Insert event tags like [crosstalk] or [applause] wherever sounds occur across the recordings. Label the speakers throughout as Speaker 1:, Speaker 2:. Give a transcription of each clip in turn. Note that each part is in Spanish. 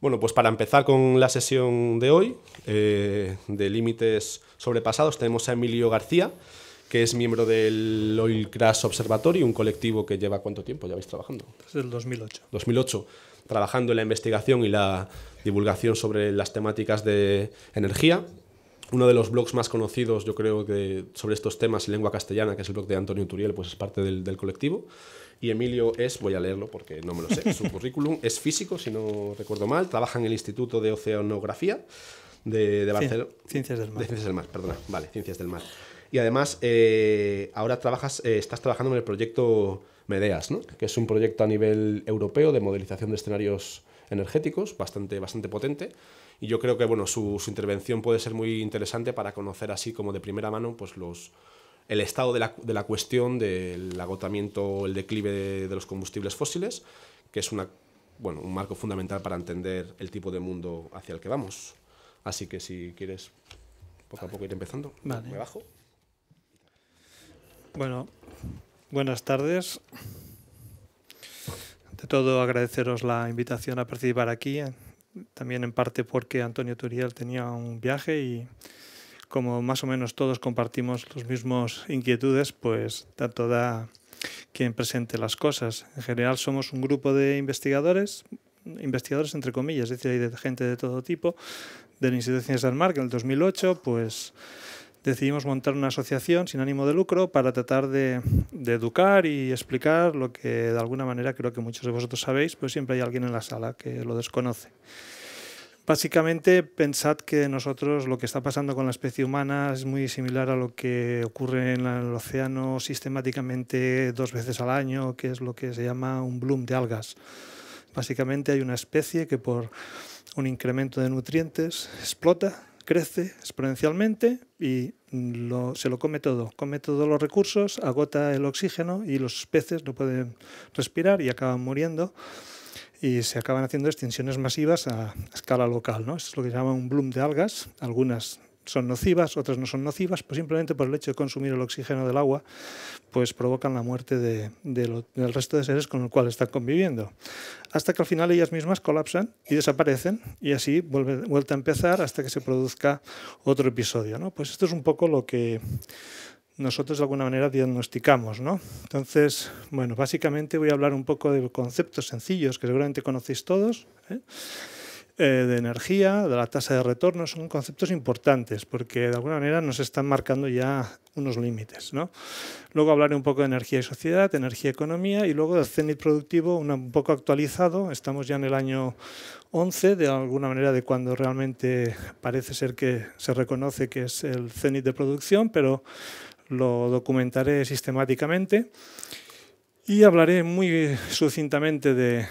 Speaker 1: Bueno, pues para empezar con la sesión de hoy, eh, de límites sobrepasados, tenemos a Emilio García, que es miembro del Oil Crash Observatory, un colectivo que lleva cuánto tiempo ya vais trabajando?
Speaker 2: Desde el 2008.
Speaker 1: 2008, trabajando en la investigación y la divulgación sobre las temáticas de energía uno de los blogs más conocidos, yo creo, que sobre estos temas en lengua castellana, que es el blog de Antonio Turiel, pues es parte del, colectivo. Y Emilio es, voy a leerlo porque no me lo sé, su [laughs] currículum es físico, si no recuerdo mal, trabaja en el Instituto de Oceanografía de, Barcelona. Ciencias del Mar. Ciencias del Mar, perdona, vale, Ciencias del Mar. Y además, eh, ahora trabajas, eh, estás trabajando en el proyecto Medeas, que es un proyecto a nivel europeo de modelización de escenarios energéticos, bastante, bastante potente y yo creo que bueno, su, intervención puede ser muy interesante para conocer así como de primera mano pues los, el estado de la, de la cuestión del agotamiento, el declive de, los combustibles fósiles, que es una, bueno, un marco fundamental para entender el tipo de mundo hacia el que vamos. Así que si quieres poco a poco ir empezando,
Speaker 2: me bajo. Bueno, buenas tardes. Ante todo, agradeceros la invitación a participar aquí en también en parte porque Antonio Turiel tenía un viaje y como más o menos todos compartimos los mismos inquietudes, pues tanto da quien presente las cosas. En general somos un grupo de investigadores, investigadores entre comillas, es decir, hay gente de todo tipo, de Ciencias del Mar, que en el 2008 pues decidimos montar una asociación sin ánimo de lucro para tratar de, educar y explicar lo que de alguna manera creo que muchos de vosotros sabéis, pero siempre hay alguien en la sala que lo desconoce. Básicamente, pensad que nosotros lo que está pasando con la especie humana es muy similar a lo que ocurre en el océano sistemáticamente dos veces al año, que es lo que se llama un bloom de algas. Básicamente hay una especie que por un incremento de nutrientes explota crece exponencialmente y se lo come todo, come todos los recursos, agota el oxígeno y los peces no pueden respirar y acaban muriendo y se acaban haciendo extinciones masivas a escala local. ¿no? es lo que se llama un bloom de algas. Algunas son nocivas, otras no son nocivas, pues simplemente por el hecho de consumir el oxígeno del agua, pues provocan la muerte de, del resto de seres con el cual están conviviendo. Hasta que al final ellas mismas colapsan y desaparecen y así vuelve, vuelta a empezar hasta que se produzca otro episodio. ¿no? Pues esto es un poco lo que nosotros de alguna manera diagnosticamos, ¿no? Entonces, bueno, básicamente voy a hablar un poco de conceptos sencillos que seguramente conocéis todos. ¿eh? Eh, de energía, de la tasa de retorno, son conceptos importantes porque de alguna manera nos están marcando ya unos límites. ¿no? Luego hablaré un poco de energía y sociedad, energía y economía y luego del CENIT productivo, un poco actualizado. Estamos ya en el año 11, de alguna manera de cuando realmente parece ser que se reconoce que es el CENIT de producción, pero lo documentaré sistemáticamente. Y hablaré muy eh, sucintamente de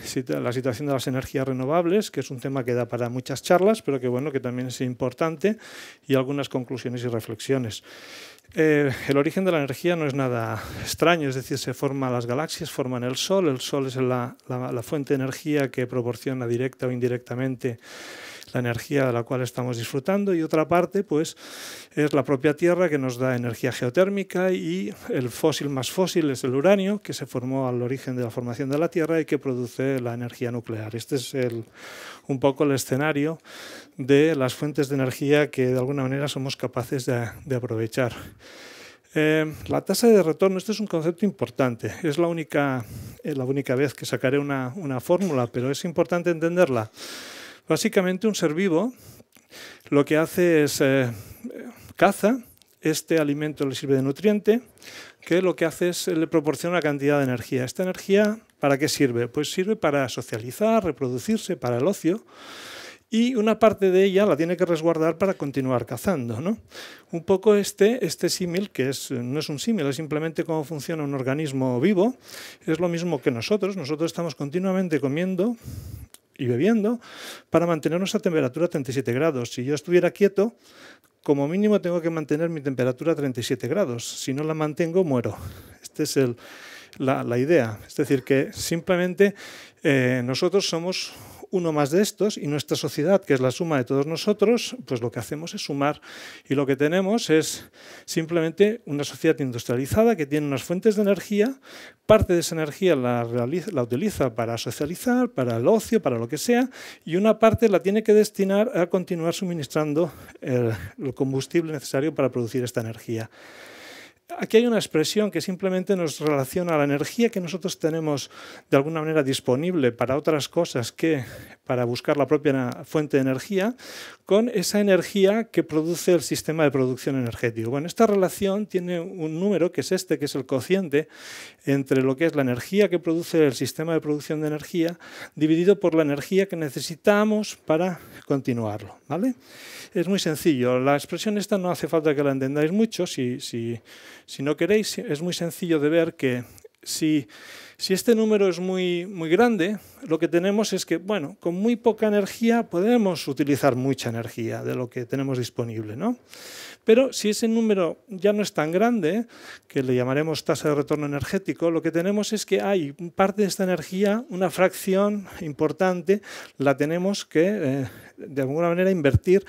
Speaker 2: la situación de las energías renovables, que es un tema que da para muchas charlas, pero que bueno, que también es importante, y algunas conclusiones y reflexiones. Eh, el origen de la energía no es nada extraño, es decir, se forman las galaxias, forman el Sol, el Sol es la fuente de energía que proporciona directa o indirectamente energía de la cual estamos disfrutando, y otra parte pues, es la propia Tierra que nos da energía geotérmica y el fósil más fósil es el uranio, que se formó al origen de la formación de la Tierra y que produce la energía nuclear. Este es el, un poco el escenario de las fuentes de energía que de alguna manera somos capaces de, aprovechar. Eh, la tasa de retorno, este es un concepto importante. Es la única, es eh, la única vez que sacaré una, una fórmula, pero es importante entenderla. Básicamente un ser vivo lo que hace es eh, caza, este alimento le sirve de nutriente, que lo que hace es le proporciona una cantidad de energía. Esta energía, ¿para qué sirve? Pues sirve para socializar, reproducirse, para el ocio. Y una parte de ella la tiene que resguardar para continuar cazando. Un poco este, este símil, que es, no es un símil, es simplemente cómo funciona un organismo vivo, es lo mismo que nosotros. Nosotros estamos continuamente comiendo, y bebiendo para mantenernos a temperatura 37 grados. Si yo estuviera quieto, como mínimo tengo que mantener mi temperatura a 37 grados. Si no la mantengo, muero. Esta es el, la, idea. Es decir, que simplemente eh, nosotros somos uno más de estos y nuestra sociedad, que es la suma de todos nosotros, pues lo que hacemos es sumar. Y lo que tenemos es simplemente una sociedad industrializada que tiene unas fuentes de energía, parte de esa energía la, utiliza para socializar, para el ocio, para lo que sea, y una parte la tiene que destinar a continuar suministrando el combustible necesario para producir esta energía. Aquí hay una expresión que simplemente nos relaciona a la energía que nosotros tenemos de alguna manera disponible para otras cosas que para buscar la propia fuente de energía, con esa energía que produce el sistema de producción energético. Bueno, esta relación tiene un número que es este, que es el cociente entre lo que es la energía que produce el sistema de producción de energía dividido por la energía que necesitamos para continuarlo. ¿vale? Es muy sencillo. La expresión esta no hace falta que la entendáis mucho. Si, si, si no queréis, es muy sencillo de ver que si si este número es muy, muy grande, lo que tenemos es que, bueno, con muy poca energía podemos utilizar mucha energía de lo que tenemos disponible, ¿no? Pero si ese número ya no es tan grande, que le llamaremos tasa de retorno energético, lo que tenemos es que hay parte de esta energía, una fracción importante, la tenemos que, eh, de alguna manera, invertir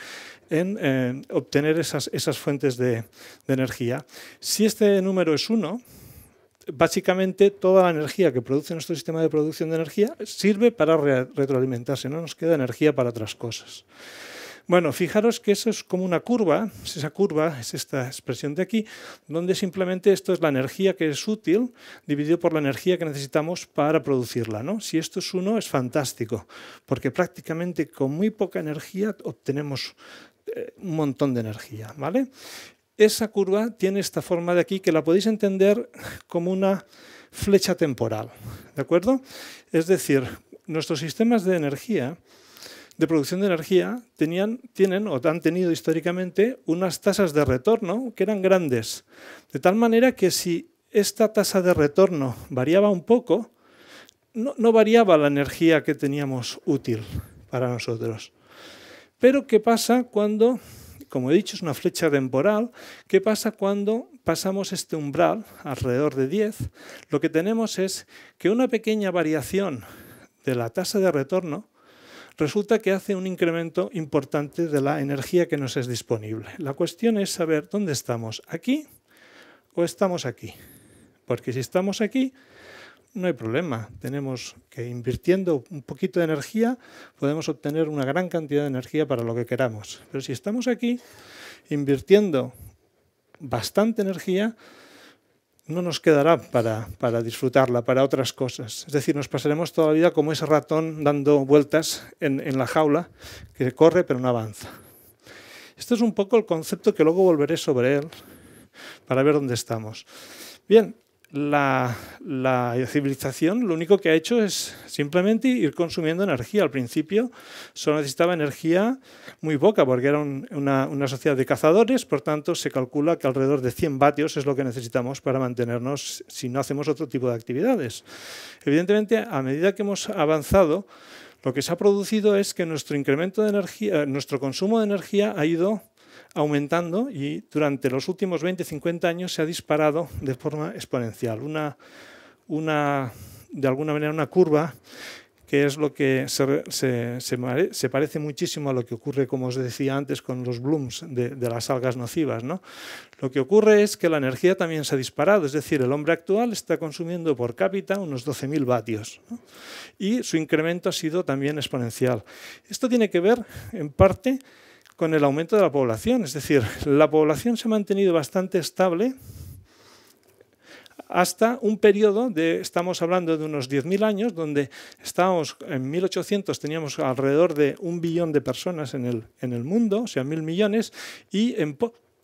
Speaker 2: en eh, obtener esas, fuentes de, de energía. Si este número es 1, básicamente toda la energía que produce nuestro sistema de producción de energía sirve para retroalimentarse, no nos queda energía para otras cosas. Bueno, fijaros que eso es como una curva, esa curva, es esta expresión de aquí, donde simplemente esto es la energía que es útil dividido por la energía que necesitamos para producirla. ¿no? Si esto es uno, es fantástico, porque prácticamente con muy poca energía obtenemos eh, un montón de energía, ¿vale? Esa curva tiene esta forma de aquí que la podéis entender como una flecha temporal, ¿de acuerdo? Es decir, nuestros sistemas de energía, de producción de energía, tenían, tienen o han tenido históricamente unas tasas de retorno que eran grandes, de tal manera que si esta tasa de retorno variaba un poco, no, no variaba la energía que teníamos útil para nosotros. Pero ¿qué pasa cuando como he dicho, es una flecha temporal. ¿Qué pasa cuando pasamos este umbral, alrededor de 10? Lo que tenemos es que una pequeña variación de la tasa de retorno resulta que hace un incremento importante de la energía que nos es disponible. La cuestión es saber dónde estamos, aquí o estamos aquí. Porque si estamos aquí, no hay problema. Tenemos que invirtiendo un poquito de energía podemos obtener una gran cantidad de energía para lo que queramos. Pero si estamos aquí invirtiendo bastante energía, no nos quedará para, disfrutarla, para otras cosas. Es decir, nos pasaremos toda la vida como ese ratón dando vueltas en, en la jaula que corre pero no avanza. Este es un poco el concepto que luego volveré sobre él para ver dónde estamos. Bien, la, civilización lo único que ha hecho es simplemente ir consumiendo energía. Al principio solo necesitaba energía muy poca, porque era una, sociedad de cazadores, por tanto se calcula que alrededor de 100 vatios es lo que necesitamos para mantenernos si no hacemos otro tipo de actividades. Evidentemente, a medida que hemos avanzado, lo que se ha producido es que nuestro incremento de energía, eh, nuestro consumo de energía ha ido aumentando y durante los últimos 20, 50 años se ha disparado de forma exponencial. Una, una de alguna manera, una curva que es lo que se, se, parece muchísimo a lo que ocurre, como os decía antes, con los blooms de, las algas nocivas. Lo que ocurre es que la energía también se ha disparado, es decir, el hombre actual está consumiendo por cápita unos 12.000 vatios y su incremento ha sido también exponencial. Esto tiene que ver, en parte, con el aumento de la población. Es decir, la población se ha mantenido bastante estable hasta un periodo de, estamos hablando de unos 10.000 años, donde estábamos, en 1800 teníamos alrededor de un billón de personas en el, en el mundo, o sea, mil millones, y en,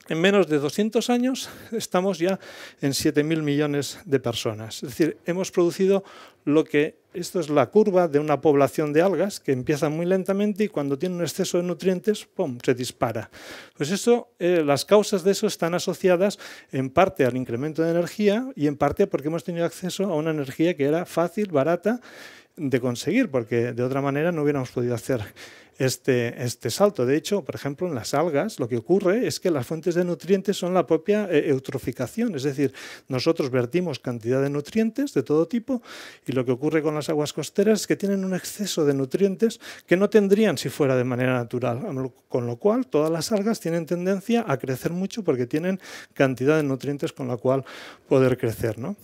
Speaker 2: en menos de 200 años [laughs] estamos ya en 7.000 millones de personas. Es decir, hemos producido lo que, esto es la curva de una población de algas que empieza muy lentamente y cuando tiene un exceso de nutrientes, ¡pum!, se dispara. Pues eso, eh, las causas de eso están asociadas en parte al incremento de energía y en parte porque hemos tenido acceso a una energía que era fácil, barata de conseguir, porque de otra manera no hubiéramos podido hacer este, este, salto. De hecho, por ejemplo, en las algas lo que ocurre es que las fuentes de nutrientes son la propia eh, eutroficación, es decir, nosotros vertimos cantidad de nutrientes de todo tipo y lo que ocurre con las aguas costeras es que tienen un exceso de nutrientes que no tendrían si fuera de manera natural, con lo cual todas las algas tienen tendencia a crecer mucho porque tienen cantidad de nutrientes con la cual poder crecer. ¿no?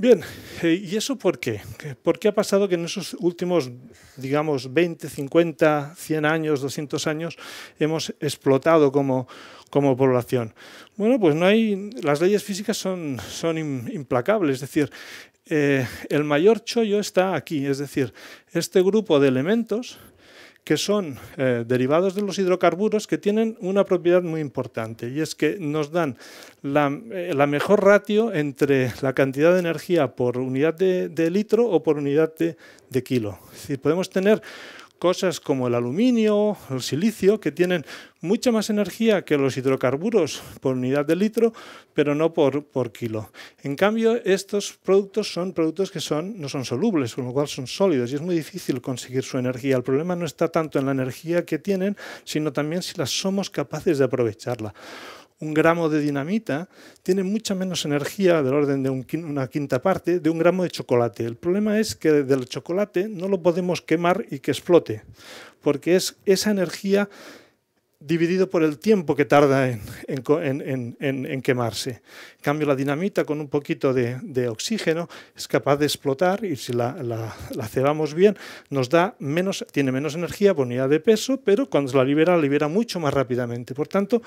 Speaker 2: Bien, eh, ¿y eso por qué? ¿Por qué ha pasado que en esos últimos, digamos, 20, 50, 100 años, 200 años, hemos explotado como, como población? Bueno, pues no hay, las leyes físicas son, son implacables, es decir, eh, el mayor chollo está aquí, es decir, este grupo de elementos que son eh, derivados de los hidrocarburos que tienen una propiedad muy importante y es que nos dan la, eh, mejor ratio entre la cantidad de energía por unidad de, litro o por unidad de, de kilo. Es decir, podemos tener cosas como el aluminio, el silicio, que tienen mucha más energía que los hidrocarburos por unidad de litro, pero no por, por kilo. En cambio, estos productos son productos que son, no son solubles, con lo cual son sólidos y es muy difícil conseguir su energía. El problema no está tanto en la energía que tienen, sino también si las somos capaces de aprovecharla un gramo de dinamita tiene mucha menos energía, del orden de una quinta parte, de un gramo de chocolate. El problema es que del chocolate no lo podemos quemar y que explote, porque es esa energía dividido por el tiempo que tarda en, quemarse. En cambio, la dinamita con un poquito de, oxígeno es capaz de explotar y si la, cebamos bien nos da menos, tiene menos energía por unidad de peso, pero cuando la libera, libera mucho más rápidamente. Por tanto,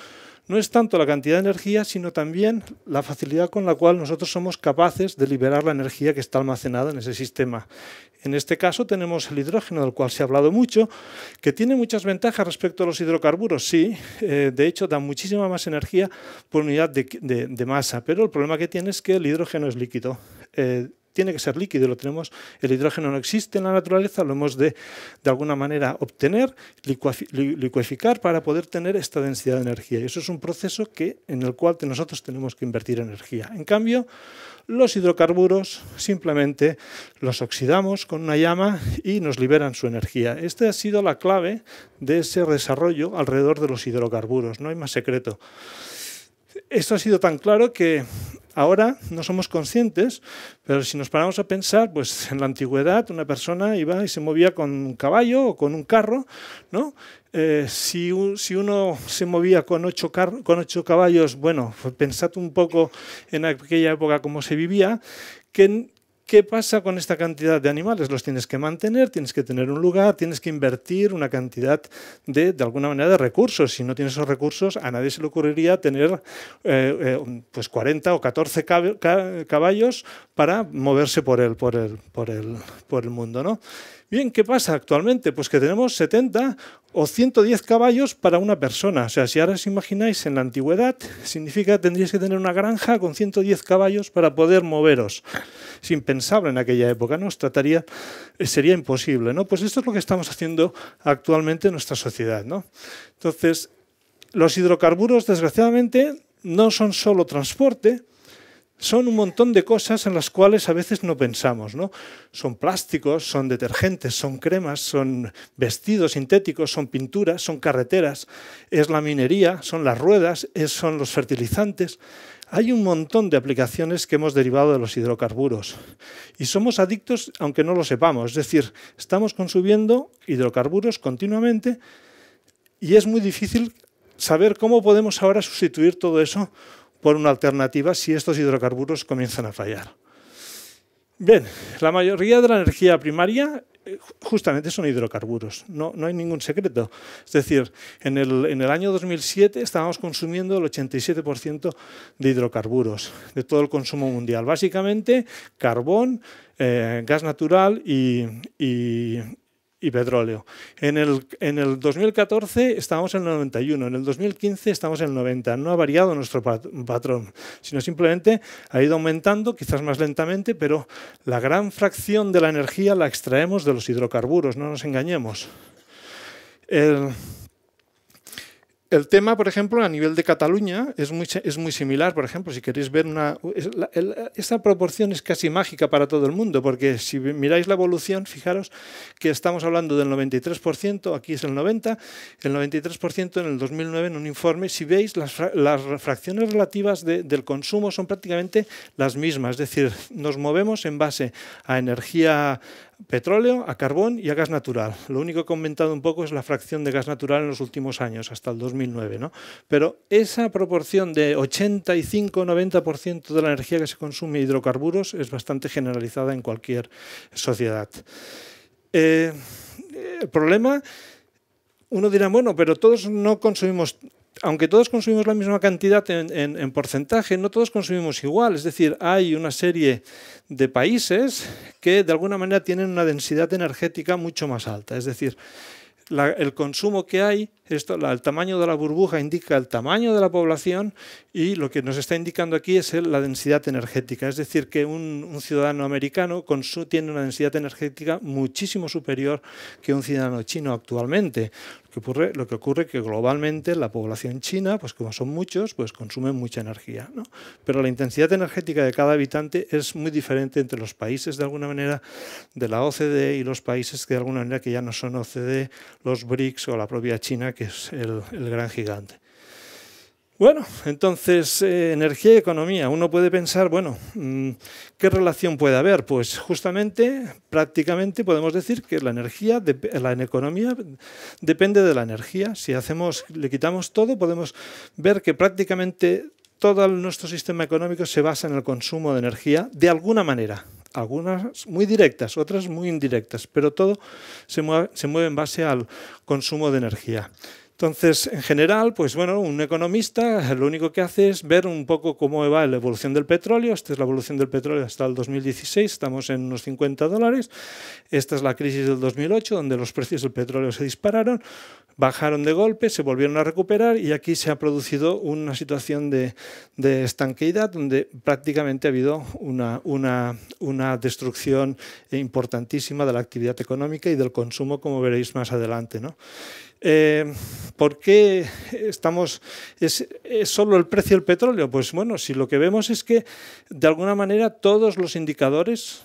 Speaker 2: no es tanto la cantidad de energía, sino también la facilidad con la cual nosotros somos capaces de liberar la energía que está almacenada en ese sistema. En este caso tenemos el hidrógeno, del cual se ha hablado mucho, que tiene muchas ventajas respecto a los hidrocarburos, sí, eh, de hecho da muchísima más energía por unidad de, masa, pero el problema que tiene es que el hidrógeno es líquido. Eh, tiene que ser líquido, lo tenemos, el hidrógeno no existe en la naturaleza, lo hemos de, de alguna manera obtener, licuificar para poder tener esta densidad de energía. Y eso es un proceso que, en el cual nosotros tenemos que invertir energía. En cambio, los hidrocarburos simplemente los oxidamos con una llama y nos liberan su energía. Esta ha sido la clave de ese desarrollo alrededor de los hidrocarburos, no hay más secreto. Esto ha sido tan claro que Ahora no somos conscientes, pero si nos paramos a pensar, pues en la antigüedad una persona iba y se movía con un caballo o con un carro, ¿no? Eh, si, uno se movía con ocho, con ocho caballos, bueno, pues pensad un poco en aquella época cómo se vivía, ¿Qué pasa con esta cantidad de animales? Los tienes que mantener, tienes que tener un lugar, tienes que invertir una cantidad de, de alguna manera, de recursos. Si no tienes esos recursos, a nadie se le ocurriría tener eh, eh, pues 40 o 14 caballos para moverse por el, por el, por por el mundo. ¿no? Bien, ¿qué pasa actualmente? Pues que tenemos 70 o 110 caballos para una persona. O sea, si ahora os imagináis en la antigüedad, significa que tendríais que tener una granja con 110 caballos para poder moveros. Es impensable en aquella época, ¿no? trataría, eh, sería imposible, ¿no? Pues esto es lo que estamos haciendo actualmente en nuestra sociedad, ¿no? Entonces, los hidrocarburos, desgraciadamente, no son solo transporte, son un montón de cosas en las cuales a veces no pensamos, ¿no? Son plásticos, son detergentes, son cremas, son vestidos sintéticos, son pinturas, son carreteras, es la minería, son las ruedas, son los fertilizantes. Hay un montón de aplicaciones que hemos derivado de los hidrocarburos y somos adictos aunque no lo sepamos, es decir, estamos consumiendo hidrocarburos continuamente y es muy difícil saber cómo podemos ahora sustituir todo eso por una alternativa si estos hidrocarburos comienzan a fallar. Bien, la mayoría de la energía primaria eh, justamente son hidrocarburos, no, no hay ningún secreto. Es decir, en el, año 2007 estábamos consumiendo el 87% de hidrocarburos de todo el consumo mundial. Básicamente carbón, eh, gas natural y, y petróleo. En el, en el 2014 estábamos en el 91, en el 2015 estamos en el 90. No ha variado nuestro patrón, sino simplemente ha ido aumentando, quizás más lentamente, pero la gran fracción de la energía la extraemos de los hidrocarburos, no nos engañemos. El, el tema, por ejemplo, a nivel de Cataluña es muy, similar. Por ejemplo, si queréis ver una... esta proporción es casi mágica para todo el mundo, porque si miráis la evolución, fijaros que estamos hablando del 93%, aquí es el 90%, el 93% en el 2009 en un informe. Si veis, las, fracciones relativas del consumo son prácticamente las mismas. Es decir, nos movemos en base a energía petróleo, a carbón y a gas natural. Lo único que he comentado un poco es la fracción de gas natural en los últimos años, hasta el 2009. Pero esa proporción de 85-90% de la energía que se consume hidrocarburos es bastante generalizada en cualquier sociedad. Eh, eh, el problema, uno dirá, bueno, pero todos no consumimos aunque todos consumimos la misma cantidad en, porcentaje, no todos consumimos igual. Es decir, hay una serie de países que de alguna manera tienen una densidad energética mucho más alta. Es decir, el consumo que hay esto, el tamaño de la burbuja indica el tamaño de la población y lo que nos está indicando aquí es la densidad energética. Es decir, que un, ciudadano americano tiene una densidad energética muchísimo superior que un ciudadano chino actualmente. Lo que ocurre, lo que ocurre que globalmente la población china, pues como son muchos, pues consume mucha energía. ¿no? Pero la intensidad energética de cada habitante es muy diferente entre los países de alguna manera de la OCDE y los países que de alguna manera que ya no son OCDE, los BRICS o la propia China, que es el, gran gigante. Bueno, entonces, eh, energía y economía. Uno puede pensar, bueno, mm, ¿qué relación puede haber? Pues justamente, prácticamente podemos decir que la energía, la economía depende de la energía. Si hacemos, le quitamos todo, podemos ver que prácticamente todo nuestro sistema económico se basa en el consumo de energía de alguna manera algunas muy directas, otras muy indirectas, pero todo se mueve, en base al consumo de energía. Entonces, en general, pues bueno, un economista lo único que hace es ver un poco cómo va la evolución del petróleo. Esta es la evolución del petróleo hasta el 2016, estamos en unos 50 dólares. Esta es la crisis del 2008, donde los precios del petróleo se dispararon, bajaron de golpe, se volvieron a recuperar y aquí se ha producido una situación de, estanqueidad donde prácticamente ha habido una, una, una destrucción importantísima de la actividad económica y del consumo, como veréis más adelante. ¿no? Eh, ¿Por qué estamos.? Es, es, solo el precio del petróleo? Pues bueno, si lo que vemos es que de alguna manera todos los indicadores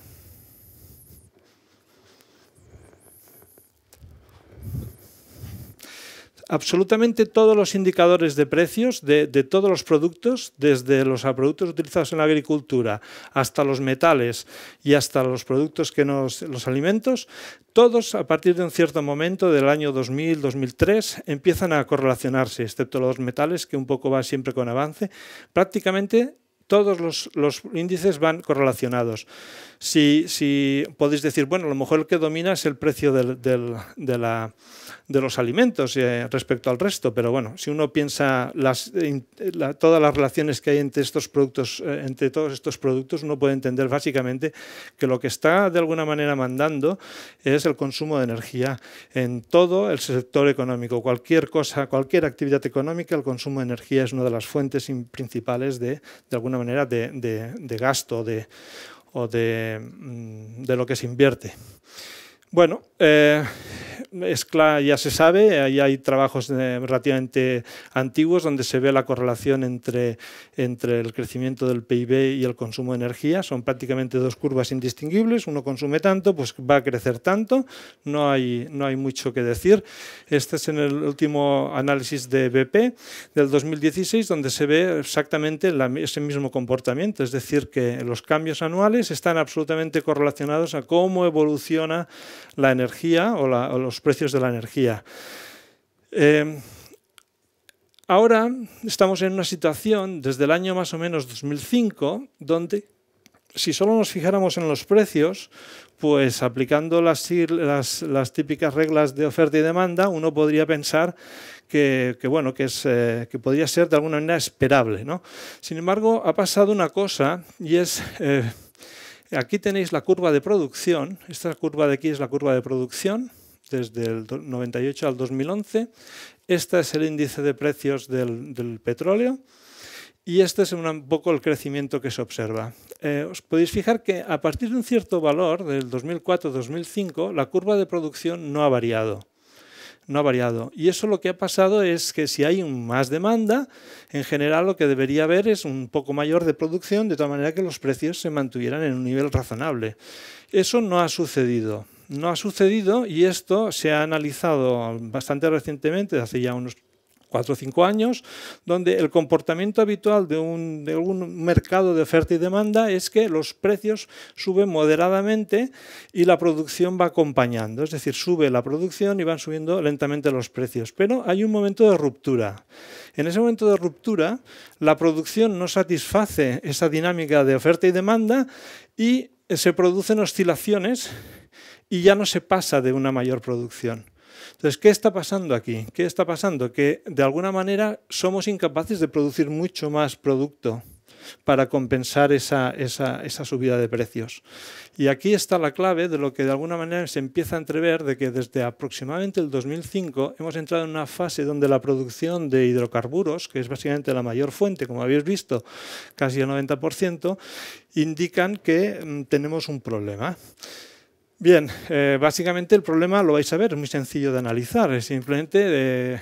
Speaker 2: absolutamente todos los indicadores de precios de, todos los productos, desde los productos utilizados en la agricultura hasta los metales y hasta los productos que nos, los alimentos, todos a partir de un cierto momento del año 2000-2003 empiezan a correlacionarse, excepto los metales, que un poco va siempre con avance, prácticamente todos los, los índices van correlacionados si, podéis decir, bueno, a lo mejor el que domina es el precio de, los alimentos eh, respecto al resto, pero bueno, si uno piensa todas las relaciones que hay entre estos productos, eh, entre todos estos productos, uno puede entender básicamente que lo que está de alguna manera mandando es el consumo de energía en todo el sector económico. Cualquier cosa, cualquier actividad económica, el consumo de energía es una de las fuentes principales de, de alguna manera, de, de gasto de, o de, mm, de lo que se invierte. Bueno, eh, ya se sabe, ahí hay trabajos eh, relativamente antiguos donde se ve la correlación entre, el crecimiento del PIB y el consumo de energía. Son prácticamente dos curvas indistinguibles, uno consume tanto, pues va a crecer tanto, no hay, no hay mucho que decir. Este es en el último análisis de BP del 2016 donde se ve exactamente ese mismo comportamiento, es decir, que los cambios anuales están absolutamente correlacionados a cómo evoluciona la energía o, los precios de la energía. Eh, ahora estamos en una situación desde el año más o menos 2005 donde si solo nos fijáramos en los precios, pues aplicando las, típicas reglas de oferta y demanda, uno podría pensar que, bueno, que, es, eh, que podría ser de alguna manera esperable. ¿no? Sin embargo, ha pasado una cosa y es... Eh, Aquí tenéis la curva de producción. Esta curva de aquí es la curva de producción desde el 98 al 2011. Este es el índice de precios del, petróleo. Y este es un poco el crecimiento que se observa. Eh, os podéis fijar que a partir de un cierto valor, del 2004-2005, la curva de producción no ha variado no ha variado. Y eso lo que ha pasado es que si hay más demanda, en general lo que debería haber es un poco mayor de producción, de tal manera que los precios se mantuvieran en un nivel razonable. Eso no ha sucedido. No ha sucedido y esto se ha analizado bastante recientemente, hace ya unos cuatro o cinco años, donde el comportamiento habitual de un, mercado de oferta y demanda es que los precios suben moderadamente y la producción va acompañando, es decir, sube la producción y van subiendo lentamente los precios. Pero hay un momento de ruptura. En ese momento de ruptura, la producción no satisface esa dinámica de oferta y demanda y se producen oscilaciones y ya no se pasa de una mayor producción. Entonces, ¿qué está pasando aquí? ¿Qué está pasando? Que de alguna manera somos incapaces de producir mucho más producto para compensar esa, subida de precios. Y aquí está la clave de lo que de alguna manera se empieza a entrever de que desde aproximadamente el 2005 hemos entrado en una fase donde la producción de hidrocarburos, que es básicamente la mayor fuente, como habéis visto, casi el 90%, indican que mm, tenemos un problema. Bien, eh, básicamente el problema lo vais a ver, es muy sencillo de analizar, es simplemente eh,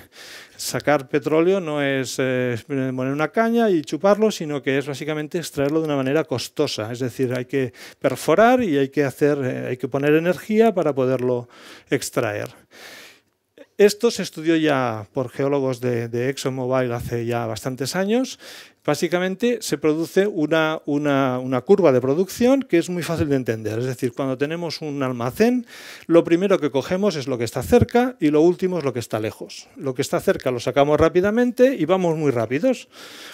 Speaker 2: sacar petróleo no es eh, poner una caña y chuparlo, sino que es básicamente extraerlo de una manera costosa, es decir, hay que perforar y hay que, hacer, hay que poner energía para poderlo extraer. Esto se estudió ya por geólogos de, de ExxonMobil hace ya bastantes años Básicamente se produce una, curva de producción que es muy fácil de entender. Es decir, cuando tenemos un almacén, lo primero que cogemos es lo que está cerca y lo último es lo que está lejos. Lo que está cerca lo sacamos rápidamente y vamos muy rápidos.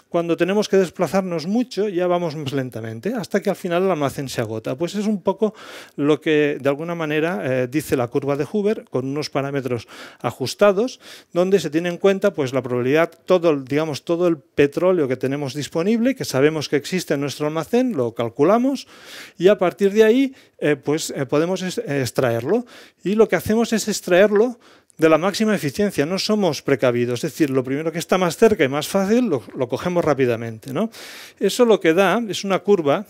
Speaker 2: Cuando tenemos que desplazarnos mucho, ya vamos más lentamente, hasta que al final el almacén se agota. Pues es un poco lo que de alguna manera eh, dice la curva de Huber, con unos parámetros ajustados, donde se tiene en cuenta pues, la probabilidad, todo, digamos, todo el petróleo que tenemos disponible, que sabemos que existe en nuestro almacén, lo calculamos y a partir de ahí eh, pues, eh, podemos eh, extraerlo. Y lo que hacemos es extraerlo de la máxima eficiencia, no somos precavidos, es decir, lo primero que está más cerca y más fácil lo, lo cogemos rápidamente. ¿no? Eso lo que da es una curva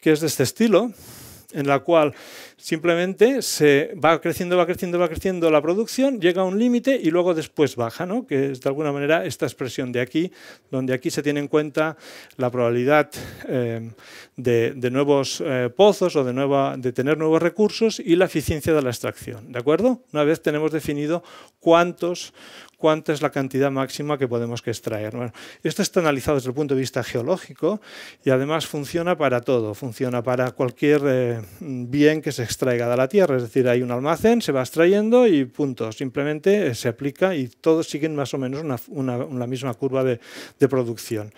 Speaker 2: que es de este estilo, en la cual Simplemente se va creciendo, va creciendo, va creciendo la producción, llega a un límite y luego después baja, ¿no? que es de alguna manera esta expresión de aquí, donde aquí se tiene en cuenta la probabilidad eh, de, nuevos eh, pozos o de, de tener nuevos recursos y la eficiencia de la extracción. ¿De acuerdo? Una vez tenemos definido cuántos cuánta es la cantidad máxima que podemos extraer. Bueno, esto está analizado desde el punto de vista geológico y además funciona para todo, funciona para cualquier eh, bien que se extraiga de la tierra. Es decir, hay un almacén, se va extrayendo y punto. Simplemente eh, se aplica y todos siguen más o menos una, misma curva de, producción.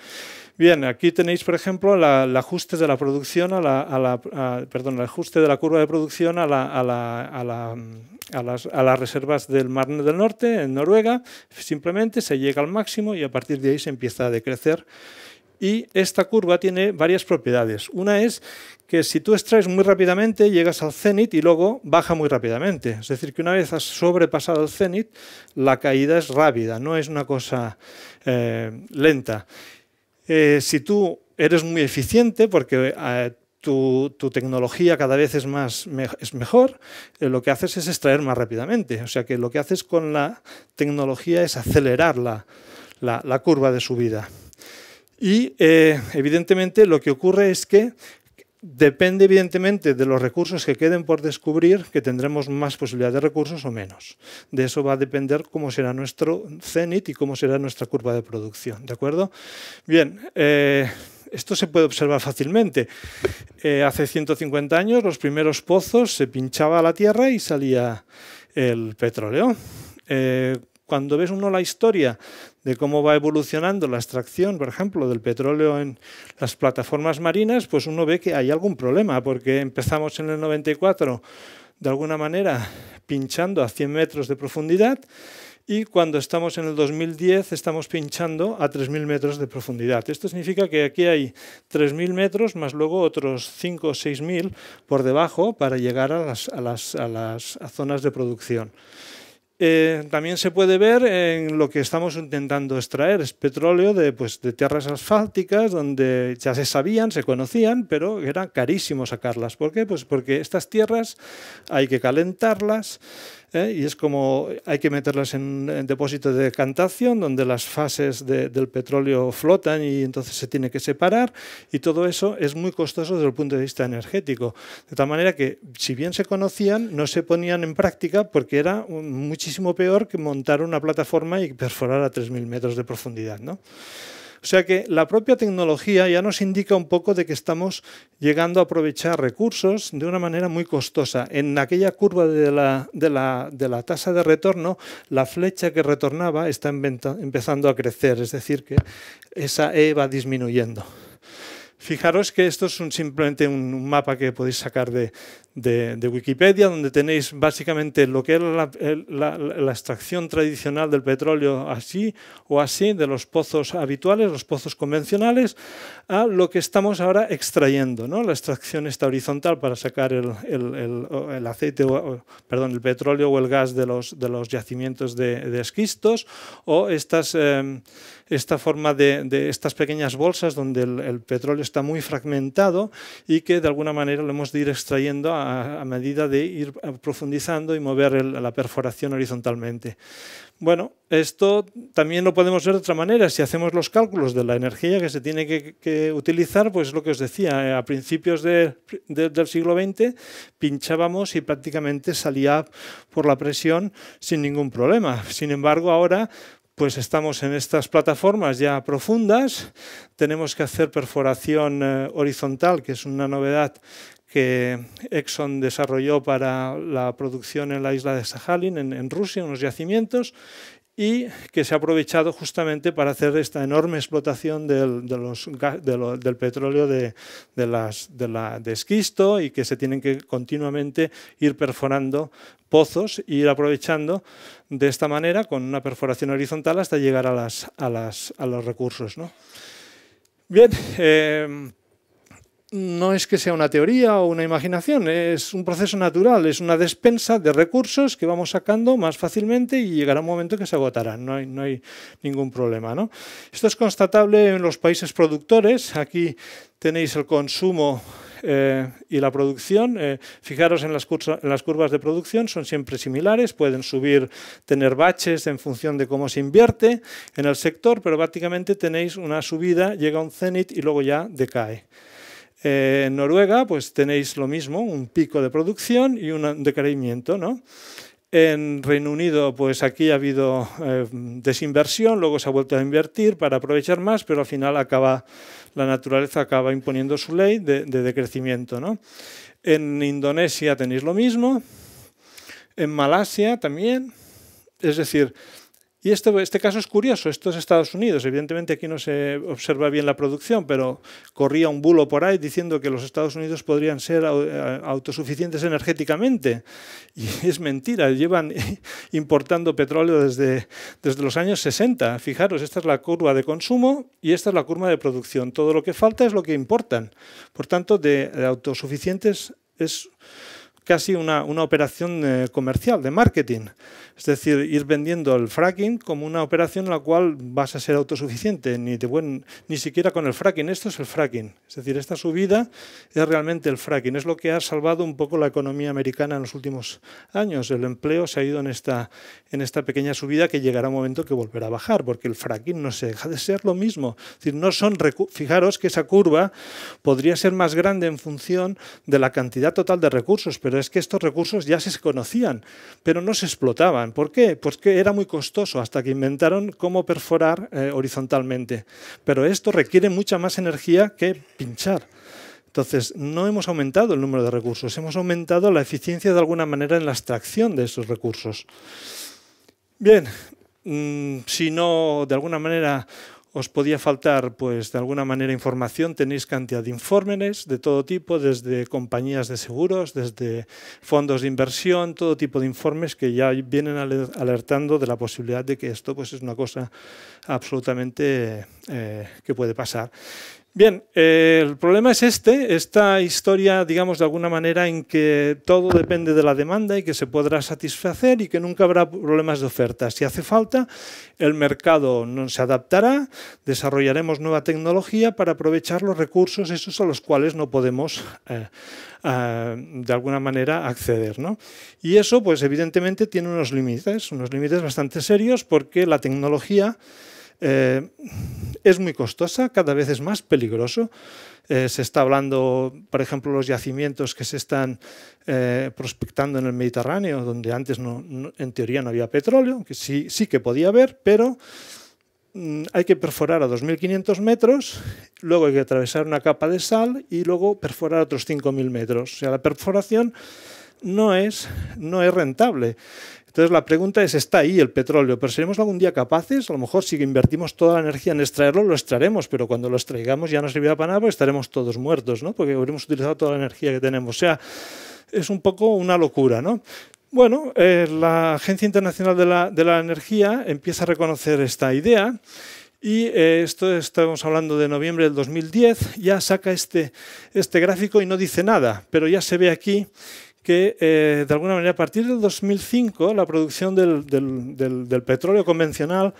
Speaker 2: Bien, aquí tenéis, por ejemplo, el ajuste de la producción perdón, el ajuste de la curva de producción a las, reservas del Mar del Norte, en Noruega, simplemente se llega al máximo y a partir de ahí se empieza a decrecer y esta curva tiene varias propiedades. Una es que si tú extraes muy rápidamente, llegas al cenit y luego baja muy rápidamente. Es decir, que una vez has sobrepasado el cenit, la caída es rápida, no es una cosa eh, lenta. Eh, si tú eres muy eficiente, porque eh, tu, tecnología cada vez es, más, es mejor, lo que haces es extraer más rápidamente. O sea que lo que haces con la tecnología es acelerar la curva de subida. Y eh, evidentemente lo que ocurre es que depende evidentemente de los recursos que queden por descubrir, que tendremos más posibilidad de recursos o menos. De eso va a depender cómo será nuestro cenit y cómo será nuestra curva de producción. ¿De acuerdo? Bien. Eh, esto se puede observar fácilmente. Eh, hace 150 años los primeros pozos se pinchaba la tierra y salía el petróleo. cuando ves uno la historia de cómo va evolucionando la extracción, por ejemplo, del petróleo en las plataformas marinas, pues uno ve que hay algún problema, porque empezamos en el 94 de alguna manera pinchando a 100 metros de profundidad y cuando estamos en el 2010 estamos pinchando a 3.000 metros de profundidad. Esto significa que aquí hay 3.000 metros más luego otros 5.000 o 6.000 por debajo para llegar a las, zonas de producción. Eh, también se puede ver en lo que estamos intentando extraer, es petróleo de, pues, de tierras asfálticas donde ya se sabían, se conocían, pero era carísimo sacarlas. ¿Por qué? Pues porque estas tierras hay que calentarlas, ¿eh? y es como hay que meterlas en, depósitos de decantación, donde las fases del petróleo flotan y entonces se tiene que separar, y todo eso es muy costoso desde el punto de vista energético. De tal manera que, si bien se conocían, no se ponían en práctica porque era muchísimo peor que montar una plataforma y perforar a 3.000 metros de profundidad. ¿no? sea que la propia tecnología ya nos indica un poco de que estamos llegando a aprovechar recursos de una manera muy costosa. En aquella curva de la, de la, de la tasa de retorno, la flecha que retornaba está empezando a crecer, es decir, que esa E va disminuyendo. Fijaros que esto es simplemente un, mapa que podéis sacar de, Wikipedia, donde tenéis básicamente lo que es la, extracción tradicional del petróleo así o así, de los pozos habituales, los pozos convencionales, a lo que estamos ahora extrayendo. ¿no? La extracción está horizontal para sacar el, aceite, o, perdón, el petróleo o el gas de los, de los yacimientos de, esquistos, o estas... Em, esta forma de, estas pequeñas bolsas donde el, petróleo está muy fragmentado y que de alguna manera lo hemos de ir extrayendo a, medida de ir profundizando y mover la perforación horizontalmente. Bueno, esto también lo podemos ver de otra manera. Si hacemos los cálculos de la energía que se tiene que, utilizar, pues lo que os decía, eh, a principios del siglo XX pinchábamos y prácticamente salía por la presión sin ningún problema. Sin embargo, ahora pues estamos en estas plataformas ya profundas, tenemos que hacer perforación eh, horizontal, que es una novedad que Exxon desarrolló para la producción en la isla de Sajalin, en, en Rusia, unos yacimientos, y que se ha aprovechado justamente para hacer esta enorme explotación del, del petróleo de, de, esquisto y que se tienen que continuamente ir perforando pozos e ir aprovechando de esta manera con una perforación horizontal hasta llegar a, las, los recursos. Bien, eh, no es que sea una teoría o una imaginación, es un proceso natural, es una despensa de recursos que vamos sacando más fácilmente y llegará un momento que se agotarán, no hay, ningún problema. Esto es constatable en los países productores, aquí tenéis el consumo eh, y la producción. Eh, fijaros en las, curvas de producción, son siempre similares, pueden subir, tener baches en función de cómo se invierte en el sector, pero prácticamente tenéis una subida, llega un cenit y luego ya decae en Noruega pues tenéis lo mismo, un pico de producción y un decrecimiento. ¿no? En Reino Unido, pues aquí ha habido eh, desinversión, luego se ha vuelto a invertir para aprovechar más, pero al final acaba, la naturaleza acaba imponiendo su ley de, de decrecimiento. ¿no? En Indonesia tenéis lo mismo, en Malasia también. Es decir, y este, caso es curioso, esto es Estados Unidos, evidentemente aquí no se observa bien la producción, pero corría un bulo por ahí diciendo que los Estados Unidos podrían ser eh, autosuficientes energéticamente. Y [laughs] es mentira, llevan [laughs] importando petróleo desde, desde los años 60. Fijaros, esta es la curva de consumo y esta es la curva de producción. Todo lo que falta es lo que importan. Por tanto, de autosuficientes es casi una, una operación eh, comercial, de marketing. Es decir, ir vendiendo el fracking como una operación en la cual vas a ser autosuficiente, ni, ni siquiera con el fracking. Esto es el fracking. Es decir, esta subida es realmente el fracking. Es lo que ha salvado un poco la economía americana en los últimos años. El empleo se ha ido en esta, en esta pequeña subida que llegará un momento que volverá a bajar, porque el fracking no se deja de ser lo mismo. Es decir, no son fijaros que esa curva podría ser más grande en función de la cantidad total de recursos, pero es que estos recursos ya se conocían, pero no se explotaban. ¿Por qué? Porque pues era muy costoso hasta que inventaron cómo perforar eh, horizontalmente. Pero esto requiere mucha más energía que pinchar. Entonces, no hemos aumentado el número de recursos, hemos aumentado la eficiencia de alguna manera en la extracción de esos recursos. Bien, mm, si no, de alguna manera os podía faltar, pues, de alguna manera información. Tenéis cantidad de informes de todo tipo, desde compañías de seguros, desde fondos de inversión, todo tipo de informes que ya vienen alertando de la posibilidad de que esto, pues, es una cosa absolutamente eh, que puede pasar. Bien, eh, el problema es este, esta historia, digamos, de alguna manera en que todo depende de la demanda y que se podrá satisfacer y que nunca habrá problemas de oferta. Si hace falta, el mercado no se adaptará, desarrollaremos nueva tecnología para aprovechar los recursos esos a los cuales no podemos, eh, de alguna manera, acceder. ¿no? Y eso, pues, evidentemente, tiene unos límites, unos límites bastante serios porque la tecnología eh, es muy costosa, cada vez es más peligroso. Eh, se está hablando, por ejemplo, los yacimientos que se están eh, prospectando en el Mediterráneo, donde antes no, en teoría no había petróleo, que sí, sí que podía haber, pero mm, hay que perforar a 2.500 metros, luego hay que atravesar una capa de sal y luego perforar otros 5.000 metros. O sea, la perforación no es, no es rentable. Entonces la pregunta es, está ahí el petróleo, pero ¿seremos algún día capaces? A lo mejor si invertimos toda la energía en extraerlo, lo extraeremos, pero cuando lo extraigamos ya no servirá para nada porque estaremos todos muertos, ¿no? Porque habremos utilizado toda la energía que tenemos. O sea, es un poco una locura, ¿no? Bueno, eh, la Agencia Internacional de la, de la Energía empieza a reconocer esta idea y eh, esto estamos hablando de noviembre del 2010, ya saca este, este gráfico y no dice nada, pero ya se ve aquí que eh, de alguna manera a partir del 2005 la producción del, petróleo convencional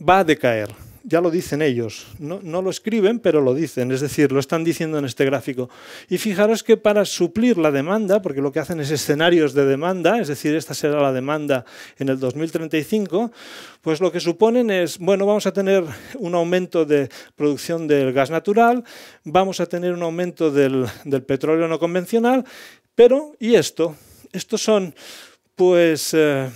Speaker 2: va a decaer. Ya lo dicen ellos, no, lo escriben, pero lo dicen, es decir, lo están diciendo en este gráfico. Y fijaros que para suplir la demanda, porque lo que hacen es escenarios de demanda, es decir, esta será la demanda en el 2035, pues lo que suponen es, bueno, vamos a tener un aumento de producción del gas natural, vamos a tener un aumento del petróleo no convencional pero, ¿y esto? Estos son, pues... Eh,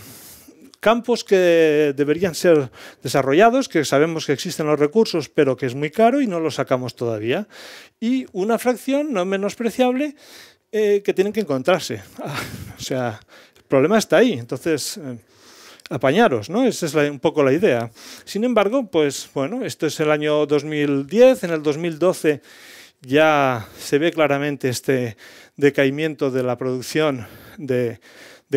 Speaker 2: campos que deberían ser desarrollados, que sabemos que existen los recursos, pero que es muy caro y no lo sacamos todavía. Y una fracción no menospreciable eh, que tienen que encontrarse. Ah, o sea, el problema está ahí. Entonces, eh, apañaros, ¿no? Esa es un poco la idea. Sin embargo, pues bueno, esto es el año 2010, en el 2012 ya se ve claramente este decaimiento de la producción de,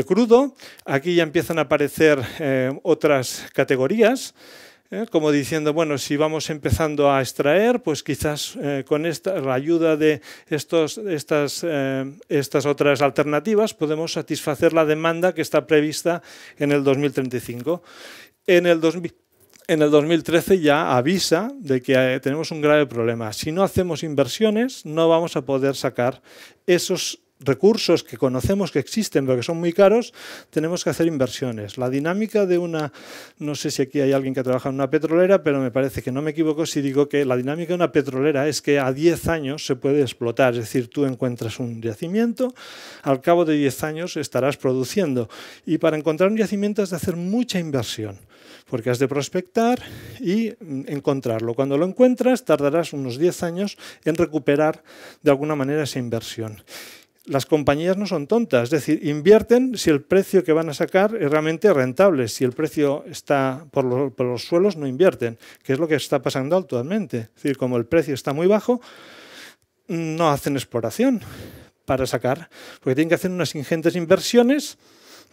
Speaker 2: crudo. Aquí ya empiezan a aparecer eh, otras categorías. Eh, como diciendo, bueno, si vamos empezando a extraer, pues quizás eh, con esta, la ayuda de estos, estas, estas otras alternativas podemos satisfacer la demanda que está prevista en el 2035. En el en el 2013 ya avisa de que eh, tenemos un grave problema. Si no hacemos inversiones, no vamos a poder sacar esos recursos que conocemos que existen pero que son muy caros, tenemos que hacer inversiones. La dinámica de una, no sé si aquí hay alguien que trabaja en una petrolera, pero me parece que no me equivoco si digo que la dinámica de una petrolera es que a 10 años se puede explotar, es decir, tú encuentras un yacimiento, al cabo de 10 años estarás produciendo y para encontrar un yacimiento has de hacer mucha inversión porque has de prospectar y mm, encontrarlo. Cuando lo encuentras, tardarás unos 10 años en recuperar de alguna manera esa inversión las compañías no son tontas, es decir, invierten si el precio que van a sacar es realmente rentable, si el precio está por los, suelos no invierten, que es lo que está pasando actualmente. Es decir, como el precio está muy bajo, no hacen exploración para sacar, porque tienen que hacer unas ingentes inversiones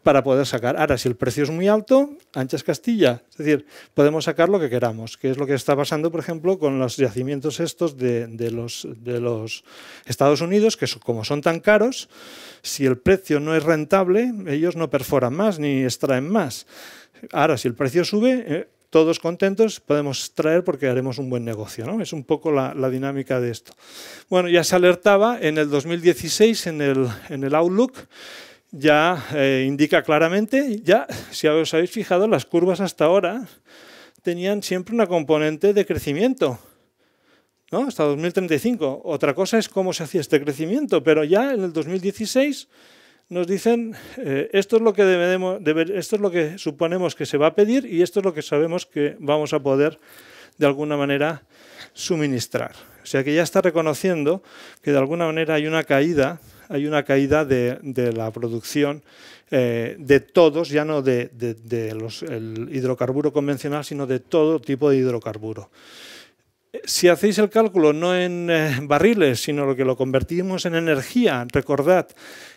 Speaker 2: para poder sacar. Ahora, si el precio es muy alto, anchas Castilla. Es decir, podemos sacar lo que queramos, que es lo que está pasando, por ejemplo, con los yacimientos estos de, los, Estados Unidos, que como son tan caros, si el precio no es rentable, ellos no perforan más ni extraen más. Ahora, si el precio sube, eh, todos contentos, podemos traer porque haremos un buen negocio. ¿no? Es un poco la, dinámica de esto. Bueno, ya se alertaba en el 2016 en el, en el Outlook ya eh, indica claramente, ya si os habéis fijado, las curvas hasta ahora tenían siempre una componente de crecimiento, ¿no? hasta 2035. Otra cosa es cómo se hacía este crecimiento, pero ya en el 2016 nos dicen eh, esto, es lo que debemos, esto es lo que suponemos que se va a pedir y esto es lo que sabemos que vamos a poder de alguna manera suministrar. O sea que ya está reconociendo que de alguna manera hay una caída hay una caída de, la producción eh, de todos, ya no de, el hidrocarburo convencional, sino de todo tipo de hidrocarburo. Si hacéis el cálculo no en eh, barriles, sino lo que lo convertimos en energía, recordad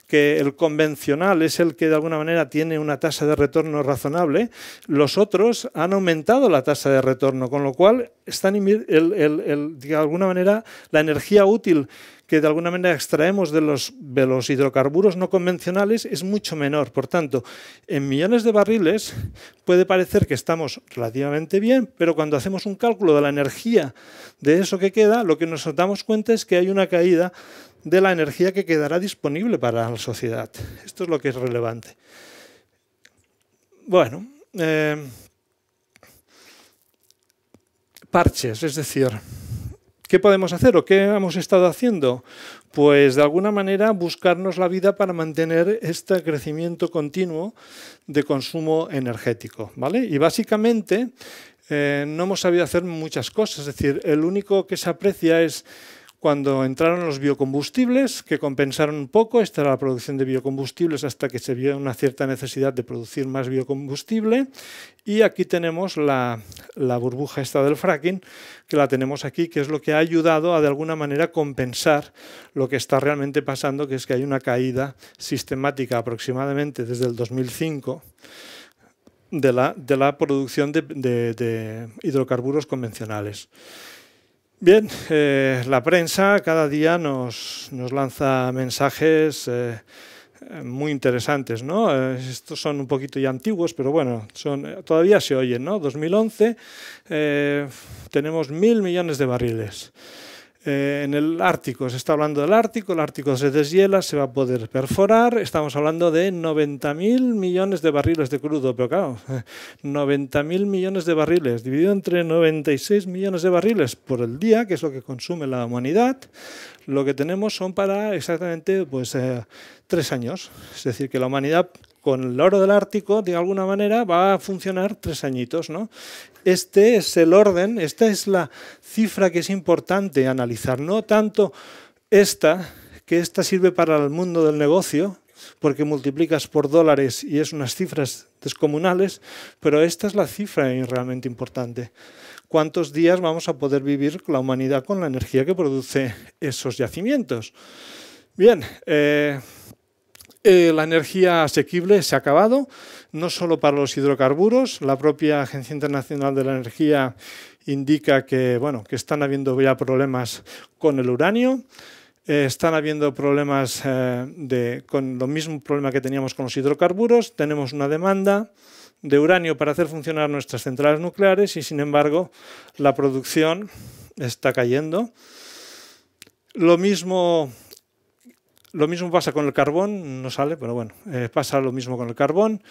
Speaker 2: que el convencional es el que de alguna manera tiene una tasa de retorno razonable, los otros han aumentado la tasa de retorno, con lo cual están el, de alguna manera la energía útil que de alguna manera extraemos de los, hidrocarburos no convencionales es mucho menor. Por tanto, en millones de barriles puede parecer que estamos relativamente bien, pero cuando hacemos un cálculo de la energía de eso que queda, lo que nos damos cuenta es que hay una caída de la energía que quedará disponible para la sociedad. Esto es lo que es relevante. Bueno, eh, parches, es decir, ¿Qué podemos hacer o qué hemos estado haciendo? Pues de alguna manera buscarnos la vida para mantener este crecimiento continuo de consumo energético. ¿vale? Y básicamente eh, no hemos sabido hacer muchas cosas. Es decir, el único que se aprecia es cuando entraron los biocombustibles, que compensaron un poco esta era la producción de biocombustibles hasta que se vio una cierta necesidad de producir más biocombustible. Y aquí tenemos la, burbuja esta del fracking, que la tenemos aquí, que es lo que ha ayudado a de alguna manera compensar lo que está realmente pasando, que es que hay una caída sistemática aproximadamente desde el 2005 de la, producción de hidrocarburos convencionales. Bien, eh, la prensa cada día nos, nos lanza mensajes eh, muy interesantes, ¿no? Eh, estos son un poquito ya antiguos, pero bueno, son, todavía se oyen, ¿no? 2011 tenemos mil millones de barriles. Eh, en el Ártico, se está hablando del Ártico, el Ártico se deshiela, se va a poder perforar, estamos hablando de 90.000 millones de barriles de crudo, pero claro, 90.000 [laughs] millones de barriles, dividido entre 96 millones de barriles por el día, que es lo que consume la humanidad, lo que tenemos son para exactamente pues, eh, tres años, es decir, que la humanidad con el oro del Ártico, de alguna manera, va a funcionar tres añitos. ¿no? Este es el orden, esta es la cifra que es importante analizar, no tanto esta, que esta sirve para el mundo del negocio, porque multiplicas por dólares y es unas cifras descomunales, pero esta es la cifra realmente importante. ¿Cuántos días vamos a poder vivir la humanidad con la energía que produce esos yacimientos? Bien, eh, eh, la energía asequible se ha acabado, no solo para los hidrocarburos, la propia Agencia Internacional de la Energía indica que, bueno, que están habiendo ya problemas con el uranio, eh, están habiendo problemas eh, de, con lo mismo problema que teníamos con los hidrocarburos, tenemos una demanda de uranio para hacer funcionar nuestras centrales nucleares y sin embargo la producción está cayendo. Lo mismo lo mismo pasa con el carbón, no sale, pero bueno, eh, pasa lo mismo con el carbón.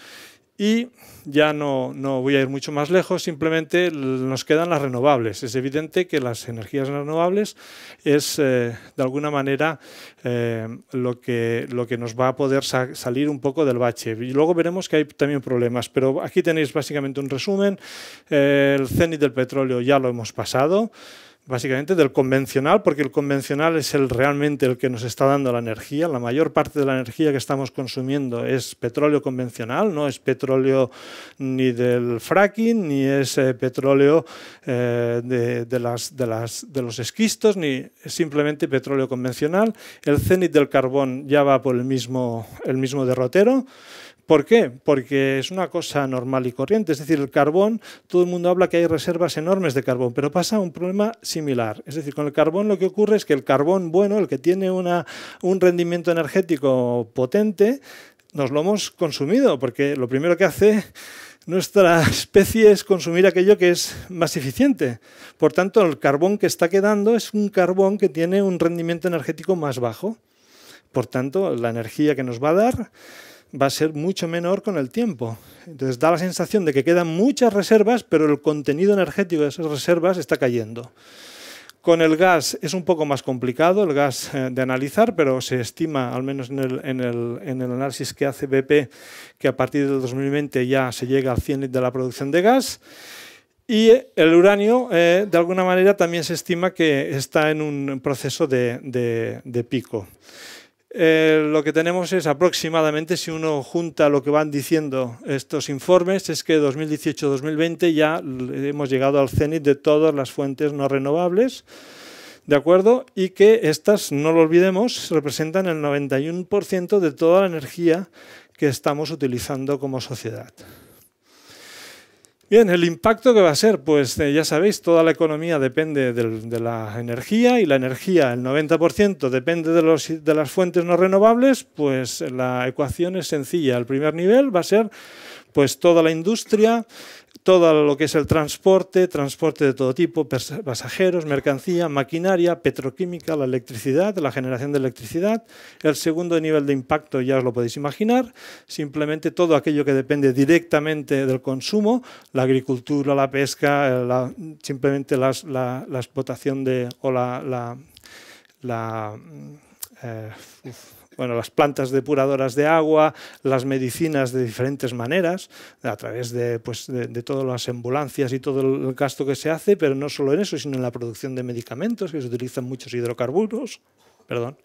Speaker 2: Y ya no, no, voy a ir mucho más lejos, simplemente nos quedan las renovables. Es evidente que las energías renovables es eh, de alguna manera eh, lo, que, lo que nos va a poder salir un poco del bache. Y luego veremos que hay también problemas, pero aquí tenéis básicamente un resumen. el cenit del petróleo ya lo hemos pasado básicamente del convencional, porque el convencional es el realmente el que nos está dando la energía. La mayor parte de la energía que estamos consumiendo es petróleo convencional, no es petróleo ni del fracking, ni es eh, petróleo eh, de, los esquistos, ni simplemente petróleo convencional. El cenit del carbón ya va por el mismo derrotero. ¿Por qué? Porque es una cosa normal y corriente. Es decir, el carbón, todo el mundo habla que hay reservas enormes de carbón, pero pasa un problema similar. Es decir, con el carbón lo que ocurre es que el carbón bueno, el que tiene una, un rendimiento energético potente, nos lo hemos consumido, porque lo primero que hace nuestra [laughs] especie es consumir aquello que es más eficiente. Por tanto, el carbón que está quedando es un carbón que tiene un rendimiento energético más bajo. Por tanto, la energía que nos va a dar va a ser mucho menor con el tiempo. Entonces da la sensación de que quedan muchas reservas, pero el contenido energético de esas reservas está cayendo. Con el gas es un poco más complicado el gas eh, de analizar, pero se estima, al menos en el, análisis que hace BP, que a partir del 2020 ya se llega al 100 de la producción de gas. Y el uranio, eh, de alguna manera, también se estima que está en un proceso de, de pico. Eh, lo que tenemos es aproximadamente, si uno junta lo que van diciendo estos informes, es que 2018-2020 ya hemos llegado al cenit de todas las fuentes no renovables, ¿de acuerdo? Y que estas, no lo olvidemos, representan el 91% de toda la energía que estamos utilizando como sociedad. Bien, el impacto que va a ser, pues eh, ya sabéis, toda la economía depende de la energía y la energía, el 90% depende de, los, de las fuentes no renovables, pues la ecuación es sencilla. El primer nivel va a ser pues toda la industria, todo lo que es el transporte, transporte de todo tipo, pasajeros, mercancía, maquinaria, petroquímica, la electricidad, la generación de electricidad. El segundo nivel de impacto ya os lo podéis imaginar, simplemente todo aquello que depende directamente del consumo, la agricultura, la pesca, eh, simplemente la, explotación de, o la... la mm, eh, bueno, las plantas depuradoras de agua, las medicinas de diferentes maneras, a través de, pues, de, todas las ambulancias y todo el gasto que se hace, pero no solo en eso, sino en la producción de medicamentos, que se utilizan muchos hidrocarburos, perdón,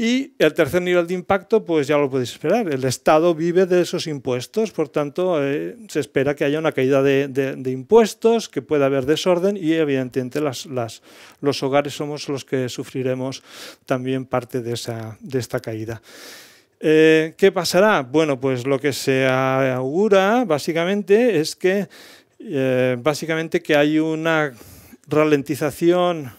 Speaker 2: y el tercer nivel de impacto, pues ya lo podéis esperar. El Estado vive de esos impuestos, por tanto, eh, se espera que haya una caída de, impuestos, que pueda haber desorden y evidentemente los hogares somos los que sufriremos también parte de, esa, de esta caída. Eh, ¿Qué pasará? Bueno, pues lo que se augura básicamente es que, eh, básicamente que hay una ralentización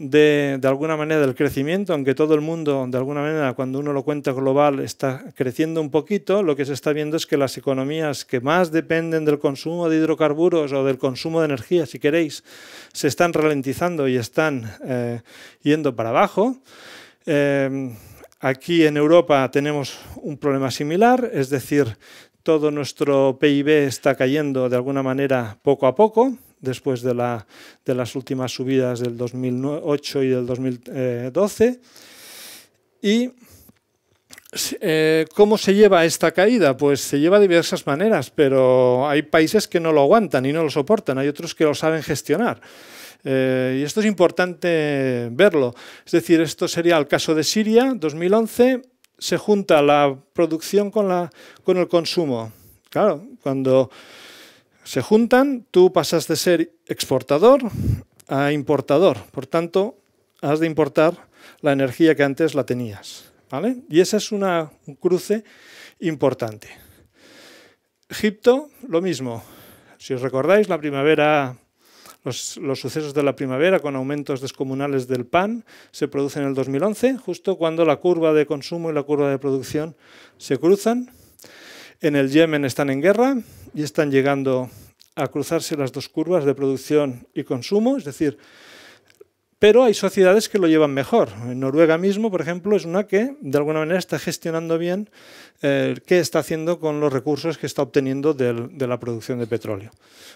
Speaker 2: de, alguna manera del crecimiento, aunque todo el mundo, de alguna manera, cuando uno lo cuenta global, está creciendo un poquito, lo que se está viendo es que las economías que más dependen del consumo de hidrocarburos o del consumo de energía, si queréis, se están ralentizando y están eh, yendo para abajo. Eh, aquí en Europa tenemos un problema similar, es decir, todo nuestro PIB está cayendo de alguna manera poco a poco, después de, la, de las últimas subidas del 2008 y del 2012. Y eh, ¿Cómo se lleva esta caída? Pues se lleva de diversas maneras, pero hay países que no lo aguantan y no lo soportan, hay otros que lo saben gestionar. Eh, y esto es importante verlo. Es decir, esto sería el caso de Siria, 2011, se junta la producción con, la, con el consumo. Claro, cuando se juntan, tú pasas de ser exportador a importador, por tanto, has de importar la energía que antes la tenías. Y ese es una, un cruce importante. Egipto, lo mismo. Si os recordáis, la primavera, los, los, sucesos de la primavera con aumentos descomunales del pan se producen en el 2011, justo cuando la curva de consumo y la curva de producción se cruzan en el Yemen están en guerra y están llegando a cruzarse las dos curvas de producción y consumo, es decir, pero hay sociedades que lo llevan mejor. En Noruega mismo, por ejemplo, es una que de alguna manera está gestionando bien eh, qué está haciendo con los recursos que está obteniendo de la producción de petróleo,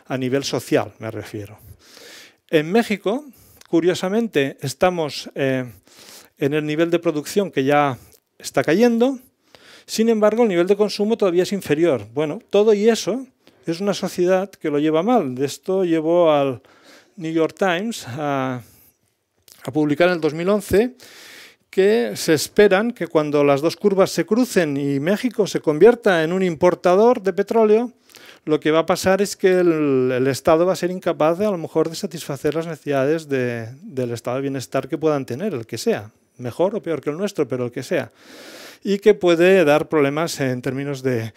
Speaker 2: a nivel social me refiero. En México, curiosamente, estamos eh, en el nivel de producción que ya está cayendo, sin embargo, el nivel de consumo todavía es inferior. Bueno, todo y eso es una sociedad que lo lleva mal. De esto llevó al New York Times a, publicar en el 2011 que se esperan que cuando las dos curvas se crucen y México se convierta en un importador de petróleo, lo que va a pasar es que el, Estado va a ser incapaz de, a lo mejor de satisfacer las necesidades del estado de bienestar que puedan tener, el que sea, mejor o peor que el nuestro, pero el que sea y que puede dar problemas en términos de,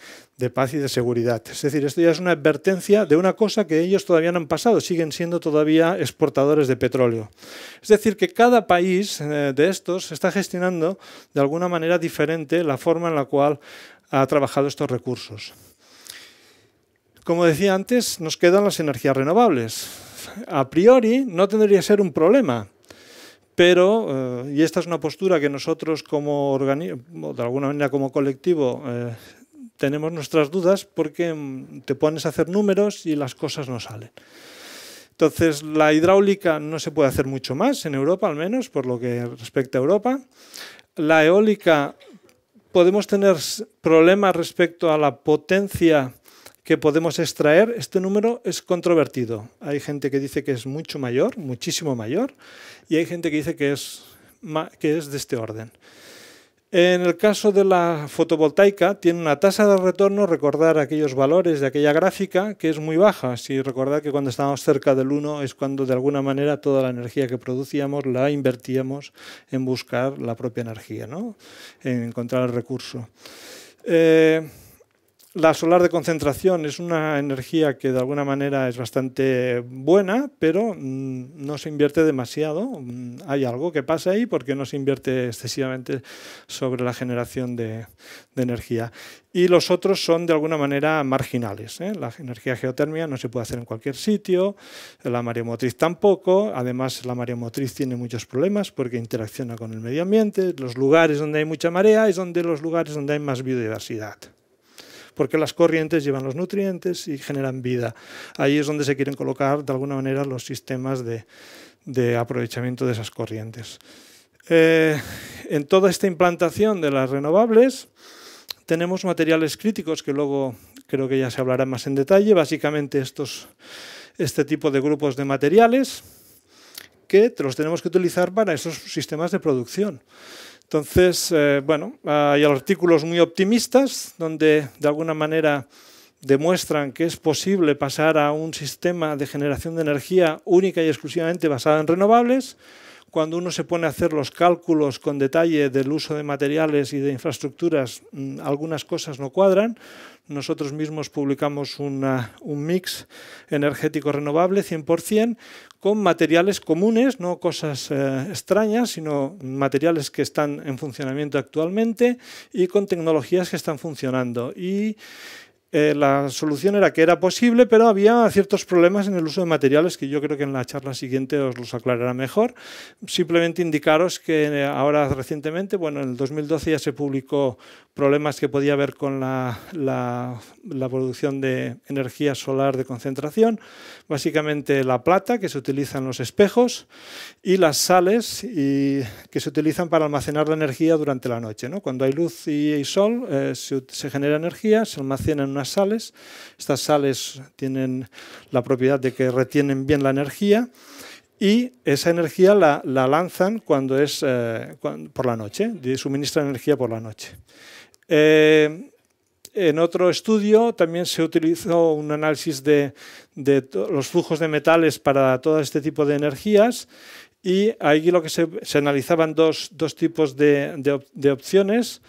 Speaker 2: paz y de seguridad. Es decir, esto ya es una advertencia de una cosa que ellos todavía no han pasado, siguen siendo todavía exportadores de petróleo. Es decir, que cada país eh, de estos está gestionando de alguna manera diferente la forma en la cual ha trabajado estos recursos. Como decía antes, nos quedan las energías renovables. A priori no tendría que ser un problema, pero, eh, y esta es una postura que nosotros como organismo, de alguna manera como colectivo, eh, tenemos nuestras dudas porque mm, te pones a hacer números y las cosas no salen. Entonces, la hidráulica no se puede hacer mucho más, en Europa al menos, por lo que respecta a Europa. La eólica, podemos tener problemas respecto a la potencia que podemos extraer, este número es controvertido. Hay gente que dice que es mucho mayor, muchísimo mayor, y hay gente que dice que es, que es de este orden. En el caso de la fotovoltaica, tiene una tasa de retorno, recordar aquellos valores de aquella gráfica, que es muy baja. Si recordar que cuando estábamos cerca del 1 es cuando de alguna manera toda la energía que producíamos la invertíamos en buscar la propia energía, ¿no? en encontrar el recurso. Eh, la solar de concentración es una energía que de alguna manera es bastante buena, pero mm, no se invierte demasiado. Mm, hay algo que pasa ahí porque no se invierte excesivamente sobre la generación de, energía. Y los otros son de alguna manera marginales. ¿eh? La energía geotérmica no se puede hacer en cualquier sitio, la mareomotriz tampoco. Además, la mareomotriz tiene muchos problemas porque interacciona con el medio ambiente. Los lugares donde hay mucha marea es donde los lugares donde hay más biodiversidad porque las corrientes llevan los nutrientes y generan vida. Ahí es donde se quieren colocar de alguna manera los sistemas de, aprovechamiento de esas corrientes. Eh, en toda esta implantación de las renovables tenemos materiales críticos que luego creo que ya se hablará más en detalle, básicamente estos, este tipo de grupos de materiales que los tenemos que utilizar para esos sistemas de producción. Entonces, eh, bueno, hay artículos muy optimistas donde de alguna manera demuestran que es posible pasar a un sistema de generación de energía única y exclusivamente basada en renovables, cuando uno se pone a hacer los cálculos con detalle del uso de materiales y de infraestructuras, mm, algunas cosas no cuadran. Nosotros mismos publicamos un mix energético renovable 100% con materiales comunes, no cosas eh, extrañas, sino materiales que están en funcionamiento actualmente y con tecnologías que están funcionando. Y eh, la solución era que era posible, pero había ciertos problemas en el uso de materiales que yo creo que en la charla siguiente os los aclarará mejor. Simplemente indicaros que eh, ahora recientemente, bueno, en el 2012 ya se publicó problemas que podía haber con la, la, producción de energía solar de concentración, básicamente la plata que se utiliza en los espejos y las sales y, que se utilizan para almacenar la energía durante la noche. ¿no? Cuando hay luz y, hay sol, eh, se, se genera energía, se almacena en sales. Estas sales tienen la propiedad de que retienen bien la energía y esa energía la, lanzan cuando es eh, por la noche, suministran energía por la noche. Eh, en otro estudio también se utilizó un análisis de, los flujos de metales para todo este tipo de energías y ahí lo que se, analizaban dos, dos tipos de, de opciones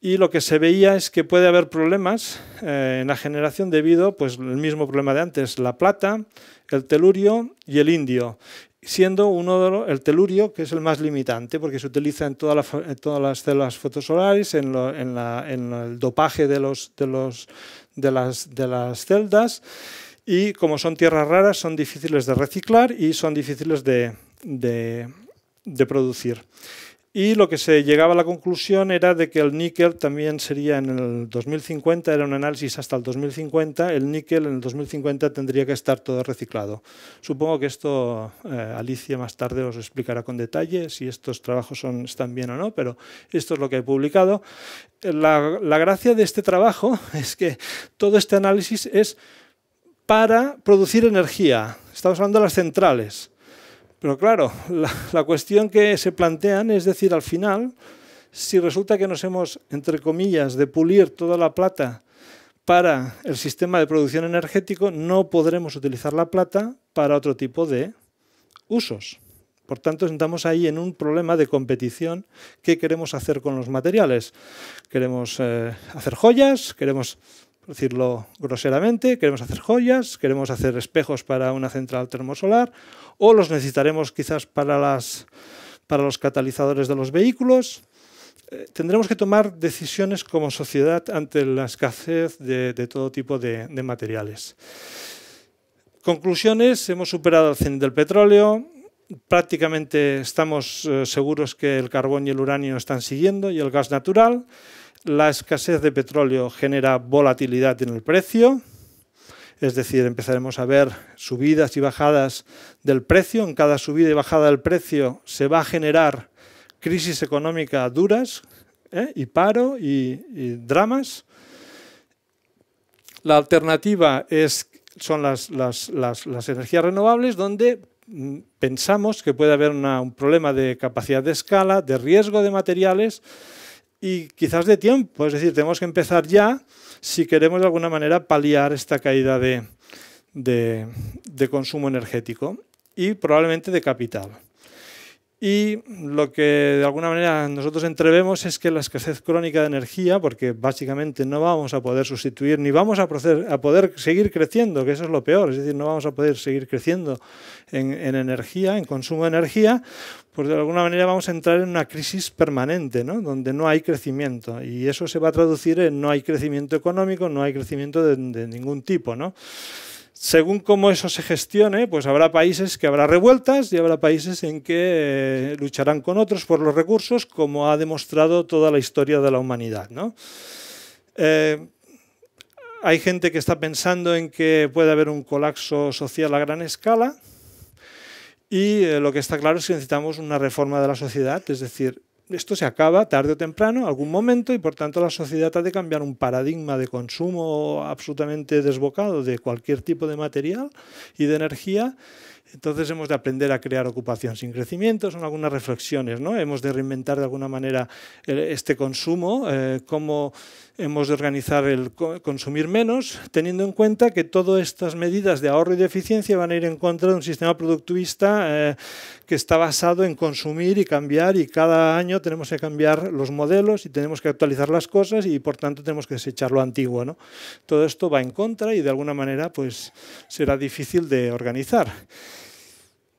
Speaker 2: y lo que se veía es que puede haber problemas eh, en la generación debido pues el mismo problema de antes, la plata, el telurio y el indio, siendo uno de el telurio que es el más limitante porque se utiliza en, todas todas las células fotosolares, en, el dopaje de, los, de, los, de, las, de las celdas y como son tierras raras son difíciles de reciclar y son difíciles de, de producir. Y lo que se llegaba a la conclusión era de que el níquel también sería en el 2050, era un análisis hasta el 2050, el níquel en el 2050 tendría que estar todo reciclado. Supongo que esto eh, Alicia más tarde os explicará con detalle si estos trabajos son, están bien o no, pero esto es lo que he publicado. La, la gracia de este trabajo [laughs] es que todo este análisis es para producir energía. Estamos hablando de las centrales. Pero claro, la, cuestión que se plantean es decir, al final, si resulta que nos hemos, entre comillas, de pulir toda la plata para el sistema de producción energético, no podremos utilizar la plata para otro tipo de usos. Por tanto, estamos ahí en un problema de competición. ¿Qué queremos hacer con los materiales? ¿Queremos eh, hacer joyas? ¿Queremos decirlo groseramente, queremos hacer joyas, queremos hacer espejos para una central termosolar, o los necesitaremos quizás para, las, para los catalizadores de los vehículos. Eh, tendremos que tomar decisiones como sociedad ante la escasez de, todo tipo de, materiales. Conclusiones, hemos superado el cien del petróleo, prácticamente estamos eh, seguros que el carbón y el uranio están siguiendo y el gas natural la escasez de petróleo genera volatilidad en el precio, es decir, empezaremos a ver subidas y bajadas del precio. En cada subida y bajada del precio se va a generar crisis económica duras ¿eh? y paro y, dramas. La alternativa es, son las, energías renovables donde mm, pensamos que puede haber un problema de capacidad de escala, de riesgo de materiales y quizás de tiempo. Es decir, tenemos que empezar ya si queremos de alguna manera paliar esta caída de, de consumo energético y probablemente de capital. Y lo que de alguna manera nosotros entrevemos es que la escasez crónica de energía, porque básicamente no vamos a poder sustituir ni vamos a, poder, a poder seguir creciendo, que eso es lo peor, es decir, no vamos a poder seguir creciendo en, energía, en consumo de energía, pues de alguna manera vamos a entrar en una crisis permanente, ¿no? donde no hay crecimiento. Y eso se va a traducir en no hay crecimiento económico, no hay crecimiento de, de ningún tipo. ¿no? Según cómo eso se gestione, pues habrá países que habrá revueltas y habrá países en que eh, lucharán con otros por los recursos, como ha demostrado toda la historia de la humanidad. Eh, hay gente que está pensando en que puede haber un colapso social a gran escala y eh, lo que está claro es que necesitamos una reforma de la sociedad, es decir, esto se acaba tarde o temprano, algún momento, y por tanto la sociedad ha de cambiar un paradigma de consumo absolutamente desbocado de cualquier tipo de material y de energía. Entonces hemos de aprender a crear ocupación sin crecimiento, son algunas reflexiones, ¿no? Hemos de reinventar de alguna manera eh, este consumo, eh, cómo hemos de organizar el consumir menos, teniendo en cuenta que todas estas medidas de ahorro y de eficiencia van a ir en contra de un sistema productivista eh, que está basado en consumir y cambiar y cada año tenemos que cambiar los modelos y tenemos que actualizar las cosas y por tanto tenemos que desechar lo antiguo. ¿no? Todo esto va en contra y de alguna manera pues, será difícil de organizar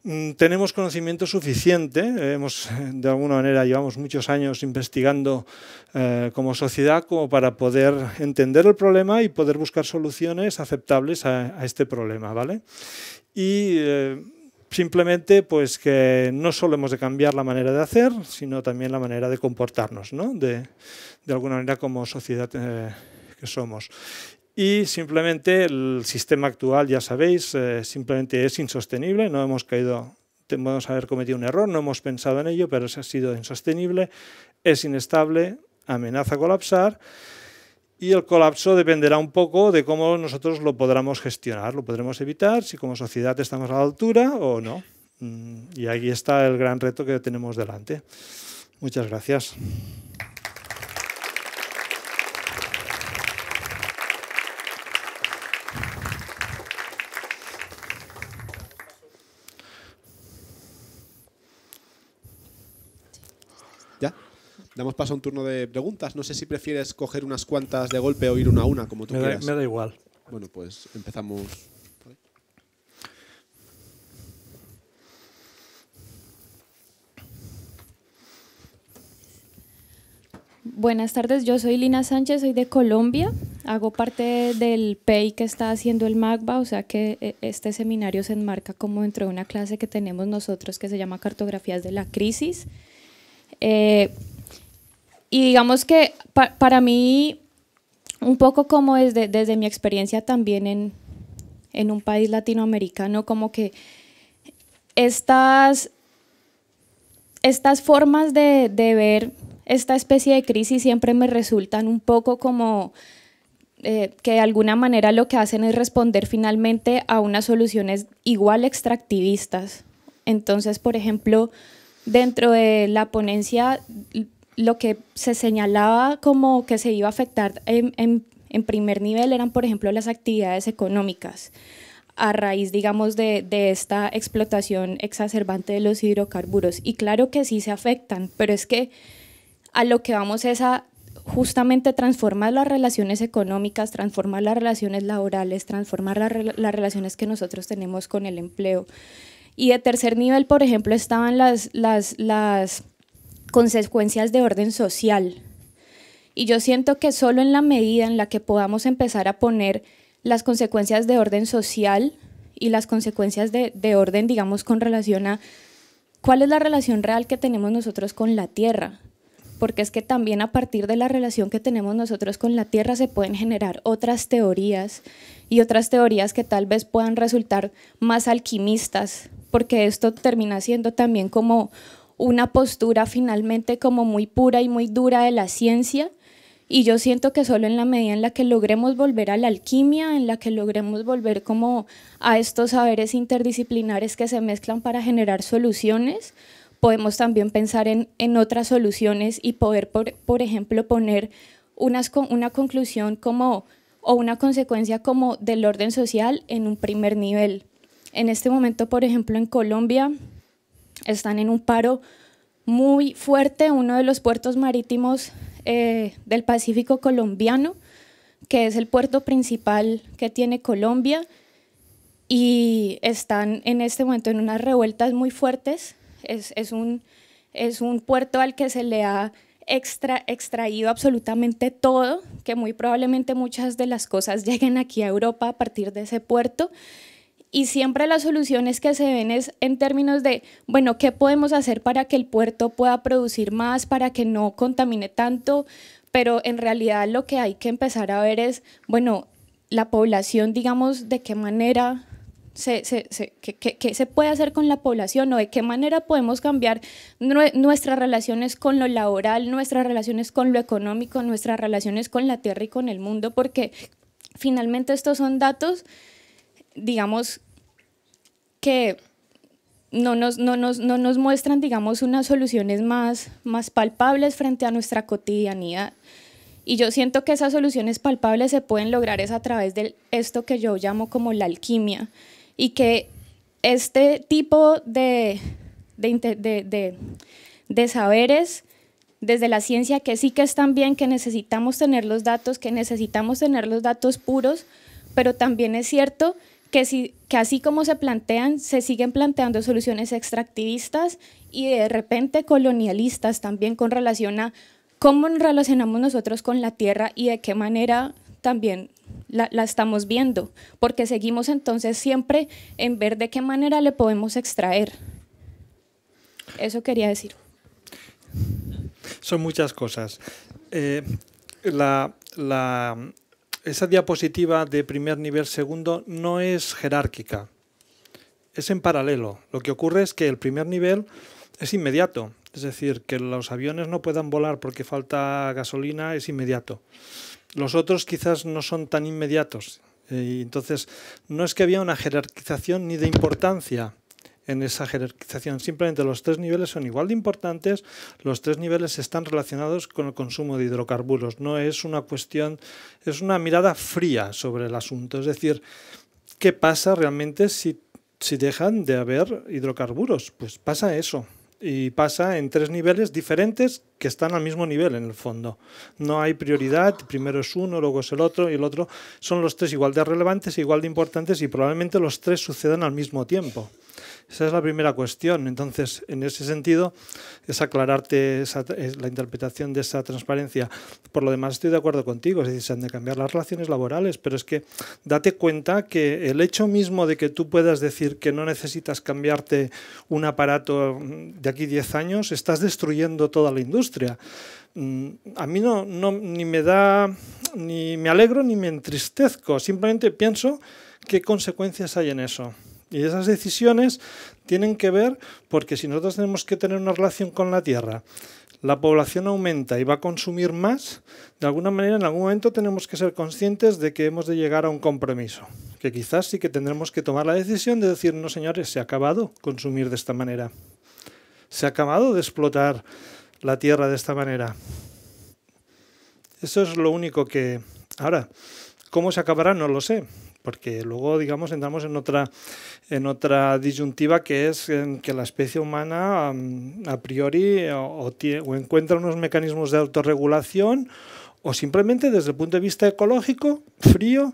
Speaker 2: mm, tenemos conocimiento suficiente, hemos de alguna manera llevamos muchos años investigando eh, como sociedad como para poder entender el problema y poder buscar soluciones aceptables a, este problema, ¿vale? Y eh, simplemente pues que no solo hemos de cambiar la manera de hacer, sino también la manera de comportarnos, ¿no? de, de, alguna manera como sociedad eh, que somos. Y simplemente el sistema actual, ya sabéis, eh, simplemente es insostenible, no hemos caído, podemos haber cometido un error, no hemos pensado en ello, pero eso ha sido insostenible, es inestable, amenaza a colapsar y el colapso dependerá un poco de cómo nosotros lo podremos gestionar, lo podremos evitar, si como sociedad estamos a la altura o no. Mm, y ahí está el gran reto que tenemos delante. Muchas gracias.
Speaker 1: Damos paso a un turno de preguntas. No sé si prefieres coger unas cuantas de golpe o ir una a una, como tú me Da, me da igual. Bueno, pues empezamos.
Speaker 3: Buenas tardes, yo soy Lina Sánchez, soy de Colombia, hago parte del PEI que está haciendo el MACBA, o sea que eh, este seminario se enmarca como dentro de una clase que tenemos nosotros que se llama Cartografías de la Crisis. Eh, y digamos que para mí, un poco como desde, desde mi experiencia también en, un país latinoamericano, como que estas, estas formas de, ver esta especie de crisis siempre me resultan un poco como eh, que de alguna manera lo que hacen es responder finalmente a unas soluciones igual extractivistas. Entonces, por ejemplo, dentro de la ponencia lo que se señalaba como que se iba a afectar en, primer nivel eran, por ejemplo, las actividades económicas a raíz, digamos, de, esta explotación exacerbante de los hidrocarburos. Y claro que sí se afectan, pero es que a lo que vamos es a justamente transformar las relaciones económicas, transformar las relaciones laborales, transformar las relaciones que nosotros tenemos con el empleo. Y de tercer nivel, por ejemplo, estaban las, las consecuencias de orden social. Y yo siento que solo en la medida en la que podamos empezar a poner las consecuencias de orden social y las consecuencias de, de orden, digamos, con relación a cuál es la relación real que tenemos nosotros con la Tierra, porque es que también a partir de la relación que tenemos nosotros con la Tierra se pueden generar otras teorías y otras teorías que tal vez puedan resultar más alquimistas, porque esto termina siendo también como una postura finalmente como muy pura y muy dura de la ciencia. Y yo siento que solo en la medida en la que logremos volver a la alquimia, en la que logremos volver como a estos saberes interdisciplinares que se mezclan para generar soluciones, podemos también pensar en, otras soluciones y poder, por, ejemplo, poner unas, una conclusión como o una consecuencia como del orden social en un primer nivel. En este momento, por ejemplo, en Colombia están en un paro muy fuerte, uno de los puertos marítimos eh, del Pacífico colombiano, que es el puerto principal que tiene Colombia, y están en este momento en unas revueltas muy fuertes. Es, un, es un puerto al que se le ha extra, extraído absolutamente todo, que muy probablemente muchas de las cosas [laughs] lleguen aquí a Europa a partir de ese puerto y siempre las soluciones que se ven es en términos de, bueno, ¿qué podemos hacer para que el puerto pueda producir más, para que no contamine tanto? Pero en realidad lo que hay que empezar a ver es, bueno, la población, digamos, de qué manera se, se, se puede hacer con la población o de qué manera podemos cambiar nuestras relaciones con lo laboral, nuestras relaciones con lo económico, nuestras relaciones con la tierra y con el mundo, porque finalmente estos son datos digamos, que no nos, muestran, digamos, unas soluciones más, palpables frente a nuestra cotidianidad. Y yo siento que esas soluciones palpables se pueden lograr es a través de esto que yo llamo como la alquimia y que este tipo de, de, de saberes desde la ciencia que sí que están bien, que necesitamos tener los datos, que necesitamos tener los datos puros, pero también es cierto que, si, que así como se plantean, se siguen planteando soluciones extractivistas y de repente colonialistas también con relación a cómo nos relacionamos nosotros con la tierra y de qué manera también la, la, estamos viendo, porque seguimos entonces siempre en ver de qué manera le podemos extraer. Eso quería decir.
Speaker 2: Son muchas cosas. Eh, la, la esa diapositiva de primer nivel segundo no es jerárquica, es en paralelo. Lo que ocurre es que el primer nivel es inmediato, es decir, que los aviones no puedan volar porque falta gasolina es inmediato. Los otros quizás no son tan inmediatos. Eh, entonces, no es que había una jerarquización ni de importancia, en esa jerarquización. Simplemente los tres niveles son igual de importantes, los tres niveles están relacionados con el consumo de hidrocarburos. No es una cuestión, es una mirada fría sobre el asunto. Es decir, ¿qué pasa realmente si, si dejan de haber hidrocarburos? Pues pasa eso. Y pasa en tres niveles diferentes que están al mismo nivel en el fondo. No hay prioridad, primero es uno, luego es el otro y el otro. Son los tres igual de relevantes, e igual de importantes y probablemente los tres sucedan al mismo tiempo. Esa es la primera cuestión. Entonces, en ese sentido, es aclararte la interpretación de esa transparencia. Por lo demás, estoy de acuerdo contigo. Es decir, se han de cambiar las relaciones laborales, pero es que date cuenta que el hecho mismo de que tú puedas decir que no necesitas cambiarte un aparato de aquí 10 años, estás destruyendo toda la industria Mm, a mí no, me da, ni me alegro ni me entristezco, simplemente pienso qué consecuencias hay en eso. Y esas decisiones tienen que ver porque si nosotros tenemos que tener una relación con la Tierra, la población aumenta y va a consumir más, de alguna manera en algún momento tenemos que ser conscientes de que hemos de llegar a un compromiso, que quizás sí que tendremos que tomar la decisión de decir, no señores, se ha acabado consumir de esta manera, se ha acabado de explotar la tierra de esta manera. Eso es lo único que... Ahora, ¿cómo se acabará? No lo sé, porque luego, digamos, entramos en otra, en otra disyuntiva que es que la especie humana mm, a priori o, o encuentra unos mecanismos de autorregulación o simplemente desde el punto de vista ecológico, frío,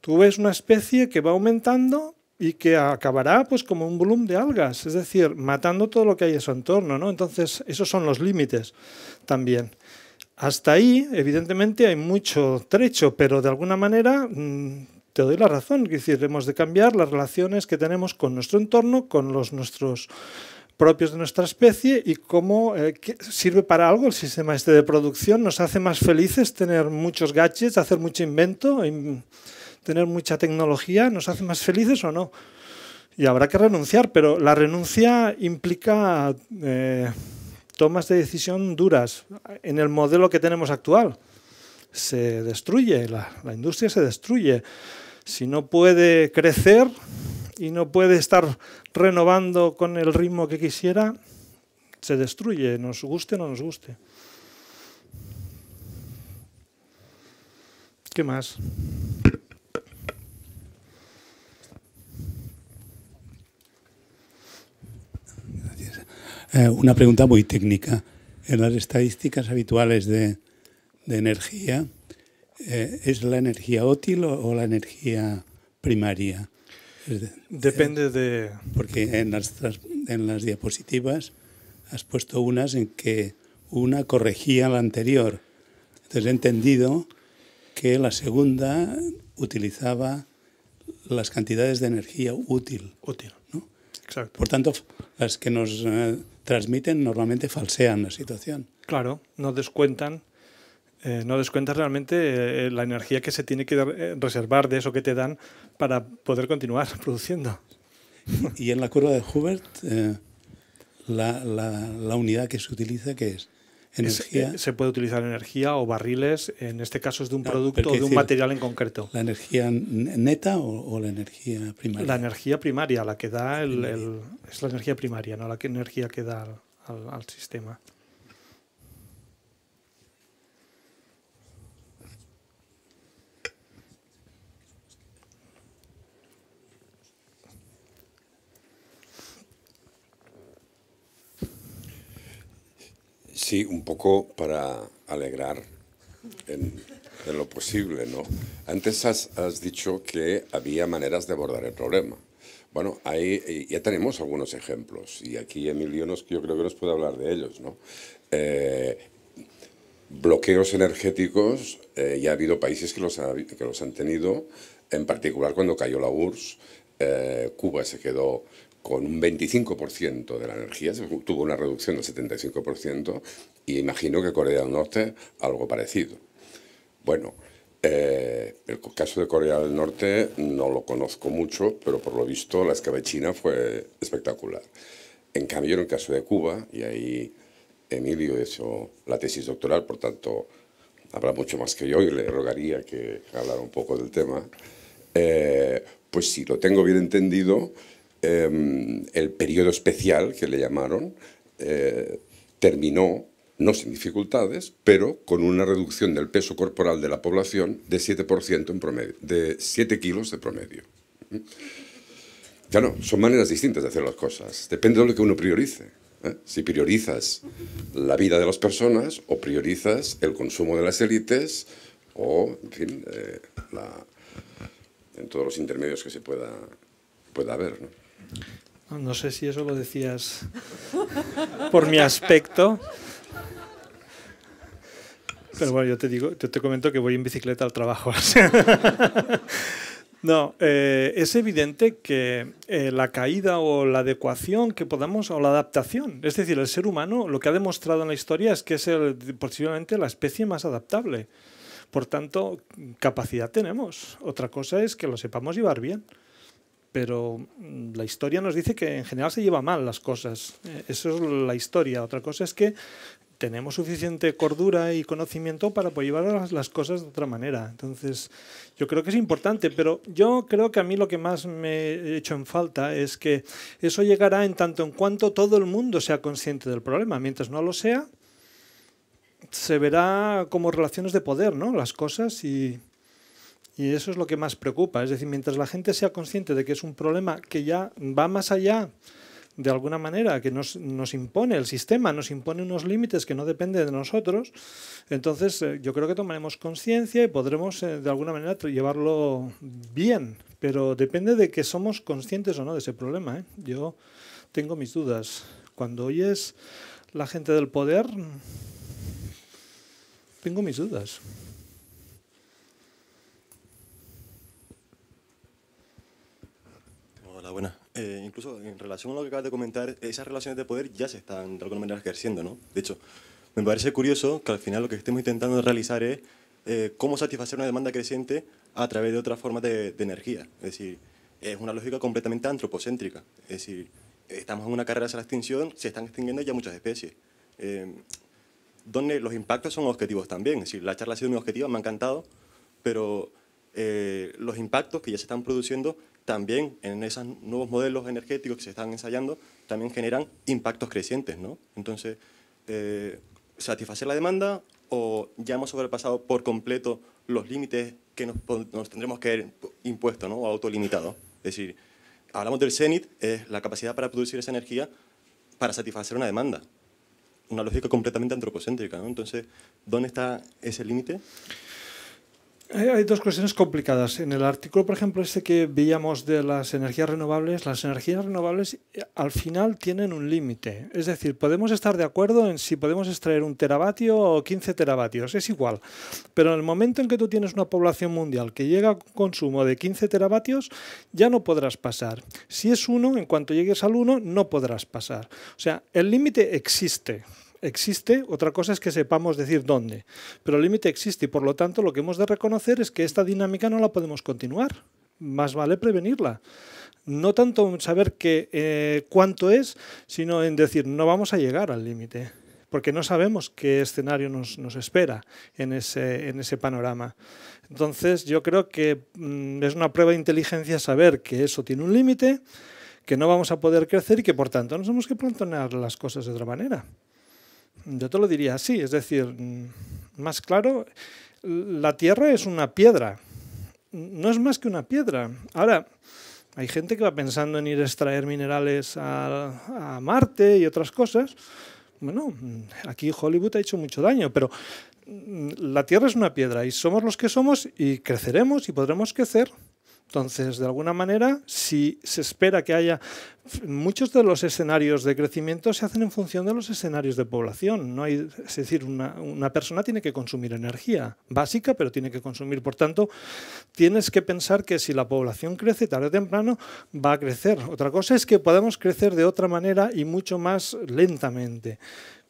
Speaker 2: tú ves una especie que va aumentando y que acabará pues como un volumen de algas, es decir, matando todo lo que hay en su entorno, ¿no? Entonces, esos son los límites también. Hasta ahí, evidentemente, hay mucho trecho, pero de alguna manera mm, te doy la razón, es decir, hemos de cambiar las relaciones que tenemos con nuestro entorno, con los nuestros propios de nuestra especie y cómo eh, sirve para algo el sistema este de producción. Nos hace más felices tener muchos gadgets, hacer mucho invento tener mucha tecnología nos hace más felices o no. Y habrá que renunciar, pero la renuncia implica eh, tomas de decisión duras en el modelo que tenemos actual. Se destruye, la, la industria se destruye. Si no puede crecer y no puede estar renovando con el ritmo que quisiera, se destruye, nos guste o no nos guste. ¿Qué más?
Speaker 4: Eh, una pregunta muy técnica. En las estadísticas habituales de, energía, eh, ¿es la energía útil o, la energía primaria?
Speaker 2: Depende de...
Speaker 4: Porque en las, en las diapositivas has puesto unas en que una corregía la anterior. Entonces he entendido que la segunda utilizaba las cantidades de energía útil. Útil. ¿no? Exacto. Por tanto, las que nos eh, transmiten normalmente falsean la situación.
Speaker 2: Claro, no descuentan. Eh, no realmente eh, la energía que se tiene que reservar de eso que te dan para poder continuar [laughs] produciendo. Y en la curva de Hubert,
Speaker 4: la, la, la unidad que se utiliza, que es? Eh,
Speaker 2: se puede utilizar energía o barriles, en este caso es de un ah, producto o de un material en
Speaker 4: concreto. ¿La energía neta o, la energía primaria? La
Speaker 2: energía primaria, la que da el, es la energía primaria, no la energía que da al sistema.
Speaker 5: Sí, un poco para alegrar en, lo posible, ¿no? Antes has, dicho que había maneras de abordar el problema. Bueno, ahí ya tenemos algunos ejemplos y aquí Emilio nos, yo creo que nos puede hablar de ellos, ¿no? Eh, bloqueos energéticos, eh, ya ha habido países que los, que los han tenido, en particular cuando cayó la URSS, eh, Cuba se quedó con un 25% de la energía, se tuvo una reducción del 75% y imagino que Corea del Norte algo parecido. Bueno, eh, el caso de Corea del Norte no lo conozco mucho, pero por lo visto la escabechina fue espectacular. En cambio, en el caso de Cuba, y ahí Emilio hizo la tesis doctoral, por tanto, habla mucho más que yo y le rogaría que hablara un poco del tema, eh, pues si lo tengo bien entendido, Em, el periodo especial que le llamaron eh, terminó, no sin dificultades, pero con una reducción del peso corporal de la población de 7% en promedio, de 7 kilos de promedio. Claro, son maneras distintas de hacer las cosas. Depende de lo que uno priorice. ¿eh? Si priorizas la vida de las personas o priorizas el consumo de las élites o, en fin, eh, en todos los intermedios que se pueda, pueda haber. ¿no?
Speaker 2: No, sé si eso lo decías
Speaker 5: por mi aspecto.
Speaker 2: Pero bueno, yo te digo, te comento que voy en bicicleta al trabajo. [laughs] no, eh, es evidente que eh, la caída o la adecuación que podamos, o la adaptación, es decir, el ser humano lo que ha demostrado en la historia es que es posiblemente la especie más adaptable. Por tanto, capacidad tenemos. Otra cosa es que lo sepamos llevar bien pero mm, la historia nos dice que en general se lleva mal las cosas. Eh, eso es la historia. Otra cosa es que tenemos suficiente cordura y conocimiento para poder llevar las cosas de otra manera. Entonces, yo creo que es importante, pero yo creo que a mí lo que más me he hecho en falta es que eso llegará en tanto en cuanto todo el mundo sea consciente del problema. Mientras no lo sea, se verá como relaciones de poder, ¿no? Las cosas y y eso es lo que más preocupa. Es decir, mientras la gente sea consciente de que es un problema que ya va más allá de alguna manera, que nos, nos, impone el sistema, nos impone unos límites que no dependen de nosotros, entonces eh, yo creo que tomaremos conciencia y podremos eh, de alguna manera llevarlo bien, pero depende de que somos conscientes o no de ese problema. ¿eh? Yo tengo mis dudas. Cuando oyes la gente del poder, mm, tengo mis dudas.
Speaker 6: Hola, ah, eh, incluso en relación a lo que acabas de comentar, esas relaciones de poder ya se están de alguna manera ejerciendo, ¿no? De hecho, me parece curioso que al final lo que estemos intentando realizar es eh, cómo satisfacer una demanda creciente a través de otras formas de, energía. Es decir, es una lógica completamente antropocéntrica. Es decir, estamos en una carrera hacia la extinción, se están extinguiendo ya muchas especies. Eh, donde los impactos son objetivos también. Es decir, la charla ha sido muy objetiva, me ha encantado, pero los impactos que ya se están produciendo también en esos nuevos modelos energéticos que se están ensayando, también generan impactos crecientes, ¿no? Entonces, eh, satisfacer la demanda o ya hemos sobrepasado por completo los límites que nos, tendremos que haber impuesto ¿no? o autolimitado. Es decir, hablamos del CENIT, es la capacidad para producir esa energía para satisfacer una demanda. Una lógica completamente antropocéntrica. ¿no? Entonces, ¿dónde está ese límite?
Speaker 2: Hay, dos cuestiones complicadas. En el artículo, por ejemplo, este que veíamos de las energías renovables, las energías renovables eh, al final tienen un límite. Es decir, podemos estar de acuerdo en si podemos extraer un teravatio o 15 teravatios, es igual. Pero en el momento en que tú tienes una población mundial que llega a un consumo de 15 teravatios, ya no podrás pasar. Si es uno, en cuanto llegues al uno, no podrás pasar. O sea, el límite existe existe, otra cosa es que sepamos decir dónde, pero el límite existe y por lo tanto lo que hemos de reconocer es que esta dinámica no la podemos continuar, más vale prevenirla. No tanto en saber que, eh, cuánto es, sino en decir no vamos a llegar al límite, porque no sabemos qué escenario nos, nos espera en ese, en ese, panorama. Entonces yo creo que mm, es una prueba de inteligencia saber que eso tiene un límite, que no vamos a poder crecer y que por tanto nos tenemos que plantear las cosas de otra manera. Yo te lo diría así, es decir, mm, más claro, la Tierra es una piedra, no es más que una piedra. Ahora, hay gente que va pensando en ir a extraer minerales a, Marte y otras cosas. Bueno, mm, aquí Hollywood ha hecho mucho daño, pero mm, la Tierra es una piedra y somos los que somos y creceremos y podremos crecer entonces, de alguna manera, si se espera que haya... Muchos de los escenarios de crecimiento se hacen en función de los escenarios de población. No hay, es decir, una, una persona tiene que consumir energía básica, pero tiene que consumir. Por tanto, tienes que pensar que si la población crece tarde o temprano, va a crecer. Otra cosa es que podemos crecer de otra manera y mucho más lentamente.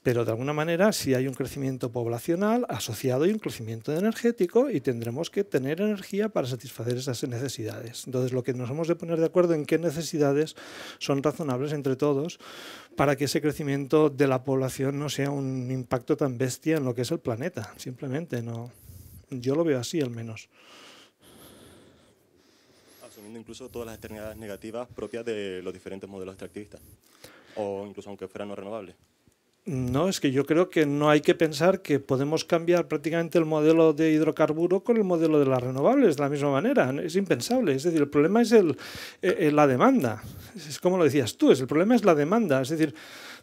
Speaker 2: Pero de alguna manera, si hay un crecimiento poblacional asociado y un crecimiento energético, y tendremos que tener energía para satisfacer esas necesidades. Entonces, lo que nos hemos de poner de acuerdo en qué necesidades son razonables entre todos para que ese crecimiento de la población no sea un impacto tan bestia en lo que es el planeta. Simplemente, no. Yo lo veo así, al menos
Speaker 6: Asumiendo incluso todas las eternidades negativas propias de los diferentes modelos extractivistas, o incluso aunque fueran no renovables.
Speaker 2: No, es que yo creo que no hay que pensar que podemos cambiar prácticamente el modelo de hidrocarburo con el modelo de las renovables de la misma manera. Es impensable. Es decir, el problema es eh, eh, la demanda. Es como lo decías tú, es, el problema es la demanda. Es decir,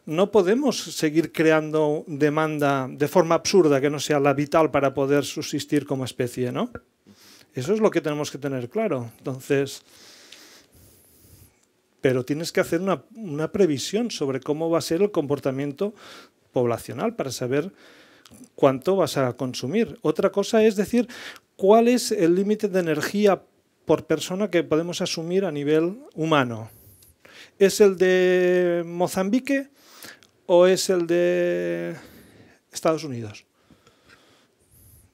Speaker 2: no podemos seguir creando demanda de forma absurda que no sea la vital para poder subsistir como especie, ¿no? Eso es lo que tenemos que tener claro. Entonces pero tienes que hacer una, previsión sobre cómo va a ser el comportamiento poblacional para saber cuánto vas a consumir. Otra cosa es decir cuál es el límite de energía por persona que podemos asumir a nivel humano. ¿Es el de Mozambique o es el de Estados Unidos?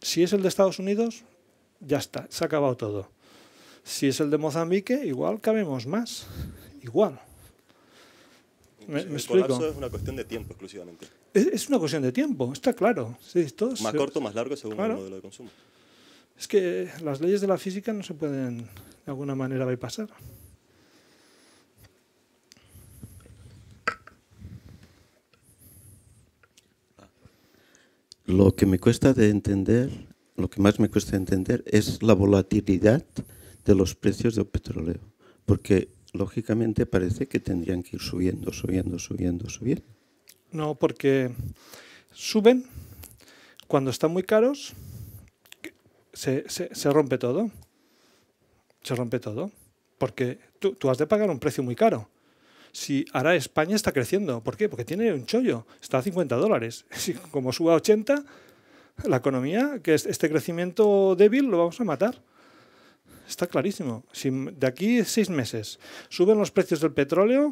Speaker 2: Si es el de Estados Unidos, ya está, se ha acabado todo. Si es el de Mozambique, igual cabemos más igual. ¿Me, me el es una
Speaker 6: cuestión de tiempo exclusivamente.
Speaker 2: Es, una cuestión de tiempo, está claro. Sí, más corto corto, más largo según el modelo de consumo. Es que las leyes de la física no se pueden de alguna manera bypassar.
Speaker 4: Lo que me cuesta de entender, lo que más me cuesta entender es la volatilidad de los precios del petróleo, porque lógicamente parece que tendrían que ir subiendo, subiendo, subiendo, subiendo.
Speaker 2: No, porque suben cuando están muy caros, se, rompe todo. Se rompe todo. Porque tú, has de pagar un precio muy caro. Si ahora España está creciendo, ¿por qué? Porque tiene un chollo, está a 50 dólares. [laughs] Si como suba a 80, la economía, que es este crecimiento débil, lo vamos a matar. Está clarísimo. Si de aquí seis meses suben los precios del petróleo,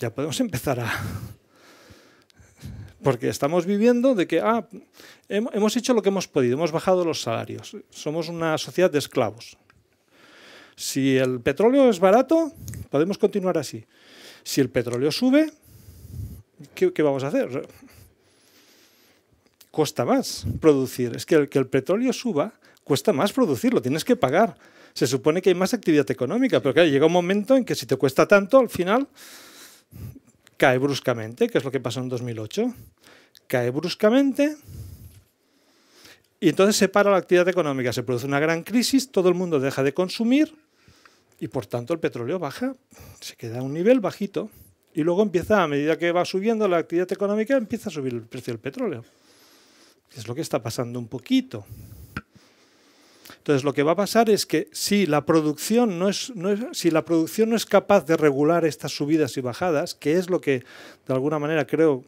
Speaker 2: ya podemos empezar a... Porque estamos viviendo de que ah, hemos hecho lo que hemos podido, hemos bajado los salarios, somos una sociedad de esclavos. Si el petróleo es barato, podemos continuar así. Si el petróleo sube, ¿qué, vamos a hacer? Cuesta más producir. Es que el petróleo suba cuesta más producirlo, tienes que pagar. Se supone que hay más actividad económica, pero claro, llega un momento en que si te cuesta tanto, al final cae bruscamente, que es lo que pasó en 2008. Cae bruscamente y entonces se para la actividad económica, se produce una gran crisis, todo el mundo deja de consumir y por tanto el petróleo baja, se queda a un nivel bajito y luego empieza, a medida que va subiendo la actividad económica, empieza a subir el precio del petróleo. Es lo que está pasando un poquito. Entonces, lo que va a pasar es que si la producción no es, si la producción no es capaz de regular estas subidas y bajadas, que es lo que de alguna manera creo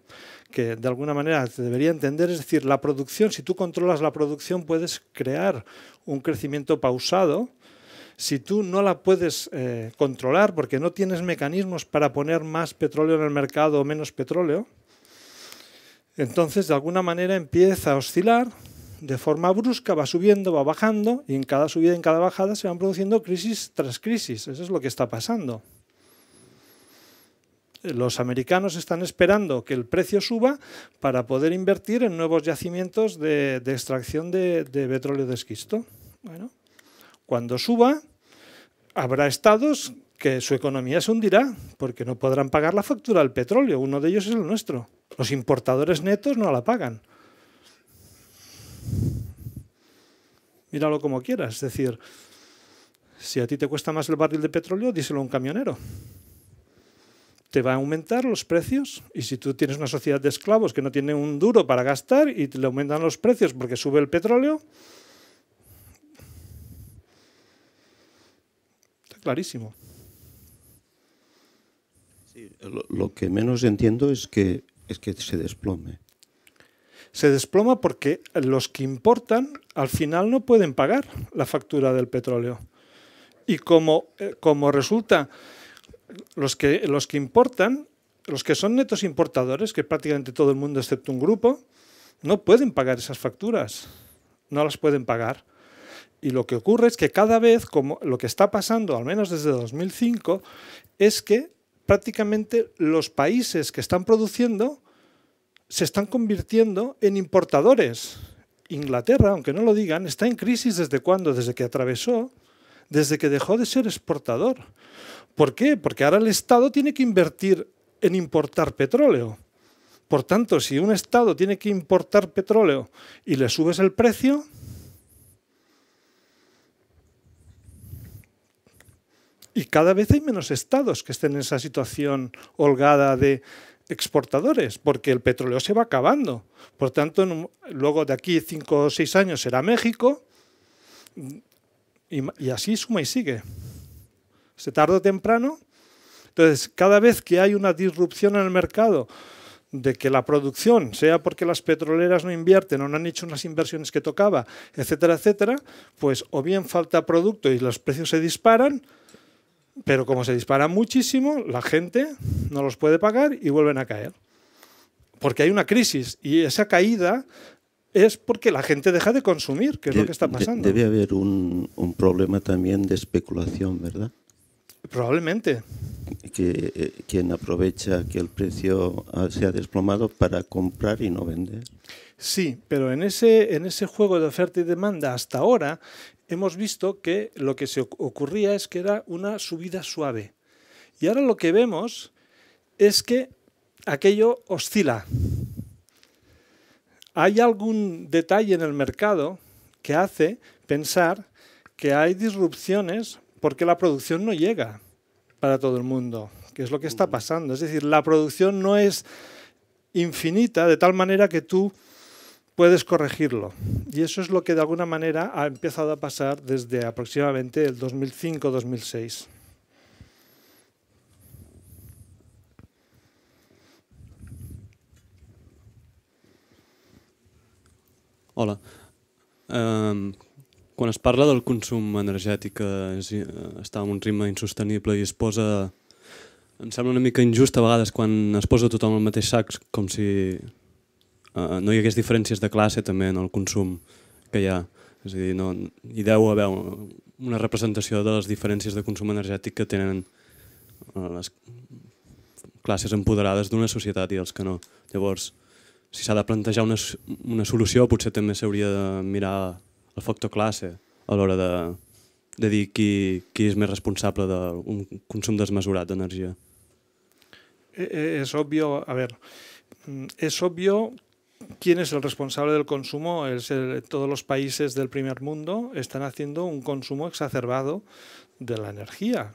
Speaker 2: que de alguna manera se debería entender, es decir, la producción, si tú controlas la producción, puedes crear un crecimiento pausado, si tú no la puedes eh, controlar porque no tienes mecanismos para poner más petróleo en el mercado o menos petróleo, entonces de alguna manera empieza a oscilar de forma brusca, va subiendo, va bajando, y en cada subida, en cada bajada se van produciendo crisis tras crisis. Eso es lo que está pasando. Los americanos están esperando que el precio suba para poder invertir en nuevos yacimientos de, extracción de, petróleo de esquisto. Bueno, cuando suba, habrá estados que su economía se hundirá porque no podrán pagar la factura del petróleo. Uno de ellos es el nuestro. Los importadores netos no la pagan. míralo como quieras. Es decir, si a ti te cuesta más el barril de petróleo, díselo a un camionero. Te va a aumentar los precios y si tú tienes una sociedad de esclavos que no tiene un duro para gastar y te le aumentan los precios porque sube el petróleo, está clarísimo.
Speaker 4: lo, lo que menos entiendo es que, es que se desplome.
Speaker 2: Se desploma porque los que importan al final no pueden pagar la factura del petróleo. Y como, eh, como resulta, los que, los que importan, los que son netos importadores, que prácticamente todo el mundo excepto un grupo, no pueden pagar esas facturas. No las pueden pagar. Y lo que ocurre es que cada vez, como lo que está pasando, al menos desde 2005, es que prácticamente los países que están produciendo se están convirtiendo en importadores Inglaterra, aunque no lo digan, está en crisis desde cuándo, desde que atravesó, desde que dejó de ser exportador. ¿Por qué? Porque ahora el Estado tiene que invertir en importar petróleo. Por tanto, si un Estado tiene que importar petróleo y le subes el precio, y cada vez hay menos Estados que estén en esa situación holgada de exportadores, porque el petróleo se va acabando. Por tanto, luego de aquí cinco o seis años será México y, así suma y sigue. Se tardó temprano. Entonces, cada vez que hay una disrupción en el mercado, de que la producción, sea porque las petroleras no invierten o no han hecho unas inversiones que tocaba, etcétera, etcétera, pues o bien falta producto y los precios se disparan, pero como se dispara muchísimo, la gente no los puede pagar y vuelven a caer. Porque hay una crisis y esa caída es porque la gente deja de consumir, que es lo que está pasando. debe
Speaker 4: haber un, problema también de especulación, ¿verdad?
Speaker 2: Probablemente.
Speaker 4: Que eh, quien aprovecha que el precio ah, se ha desplomado para comprar y no vender.
Speaker 2: Sí, pero en ese, en ese juego de oferta y demanda hasta ahora hemos visto que lo que se ocurría es que era una subida suave. Y ahora lo que vemos es que aquello oscila. Hay algún detalle en el mercado que hace pensar que hay disrupciones porque la producción no llega para todo el mundo, que es lo que está pasando. Es decir, la producción no es infinita de tal manera que tú puedes corregirlo. Y eso es lo que de alguna manera ha empezado a pasar desde aproximadamente el 2005-2006.
Speaker 6: Hola. Um, quan es parla del consum energètic que eh, és, eh, està en un ritme insostenible i es posa... Em sembla una mica injust a vegades quan es posa tothom al mateix sac com si Eh, no hi hagués diferències de classe també en el consum que hi ha. És a dir, no, hi deu haver una representació de les diferències de consum energètic que tenen eh, les classes empoderades d'una societat i els que no. Llavors, si s'ha de plantejar una, una solució, potser també s'hauria de mirar el factor classe a l'hora de, de dir qui, qui és més responsable d'un consum desmesurat d'energia.
Speaker 2: Eh, és obvio, a veure, mm, és obvio ¿Quién es el responsable del consumo? Es todos los países del primer mundo están haciendo un consumo exacerbado de la energía.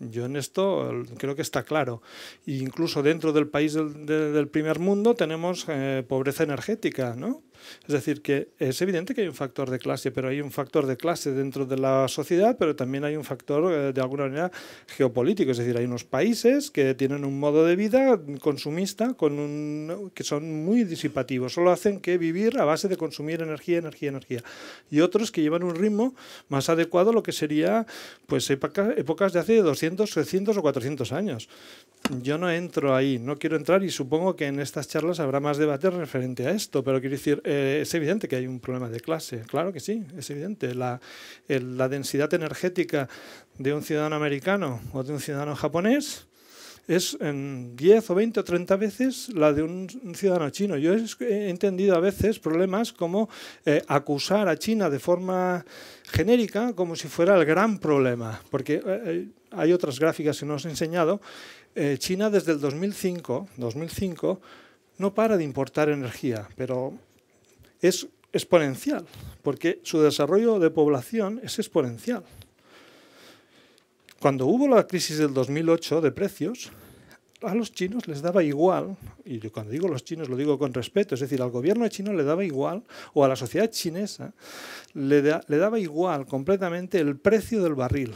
Speaker 2: Yo en esto creo que está claro. incluso dentro del país del, primer mundo tenemos eh, pobreza energética, ¿no? Es decir, que es evidente que hay un factor de clase, pero hay un factor de clase dentro de la sociedad, pero también hay un factor eh, de alguna manera geopolítico. Es decir, hay unos países que tienen un modo de vida consumista con que son muy disipativos, solo hacen que vivir a base de consumir energía, energía, energía. Y otros que llevan un ritmo más adecuado a lo que sería pues épocas de hace 200, 300 o 400 años. Yo no entro ahí, no quiero entrar y supongo que en estas charlas habrá más debate referente a esto, pero quiero decir, eh, es evidente que hay un problema de clase, claro que sí, es evidente. La, la densidad energética de un ciudadano americano o de un ciudadano japonés es en 10 o 20 o 30 veces la de un ciudadano chino. Yo he entendido a veces problemas como eh, acusar a China de forma genérica como si fuera el gran problema, porque eh, hay otras gráficas que nos os he enseñado. China desde el 2005, 2005 no para de importar energía, pero es exponencial, porque su desarrollo de población es exponencial. Cuando hubo la crisis del 2008 de precios, a los chinos les daba igual, y yo cuando digo los chinos lo digo con respeto, es decir, al gobierno chino le daba igual, o a la sociedad chinesa, le daba igual completamente el precio del barril.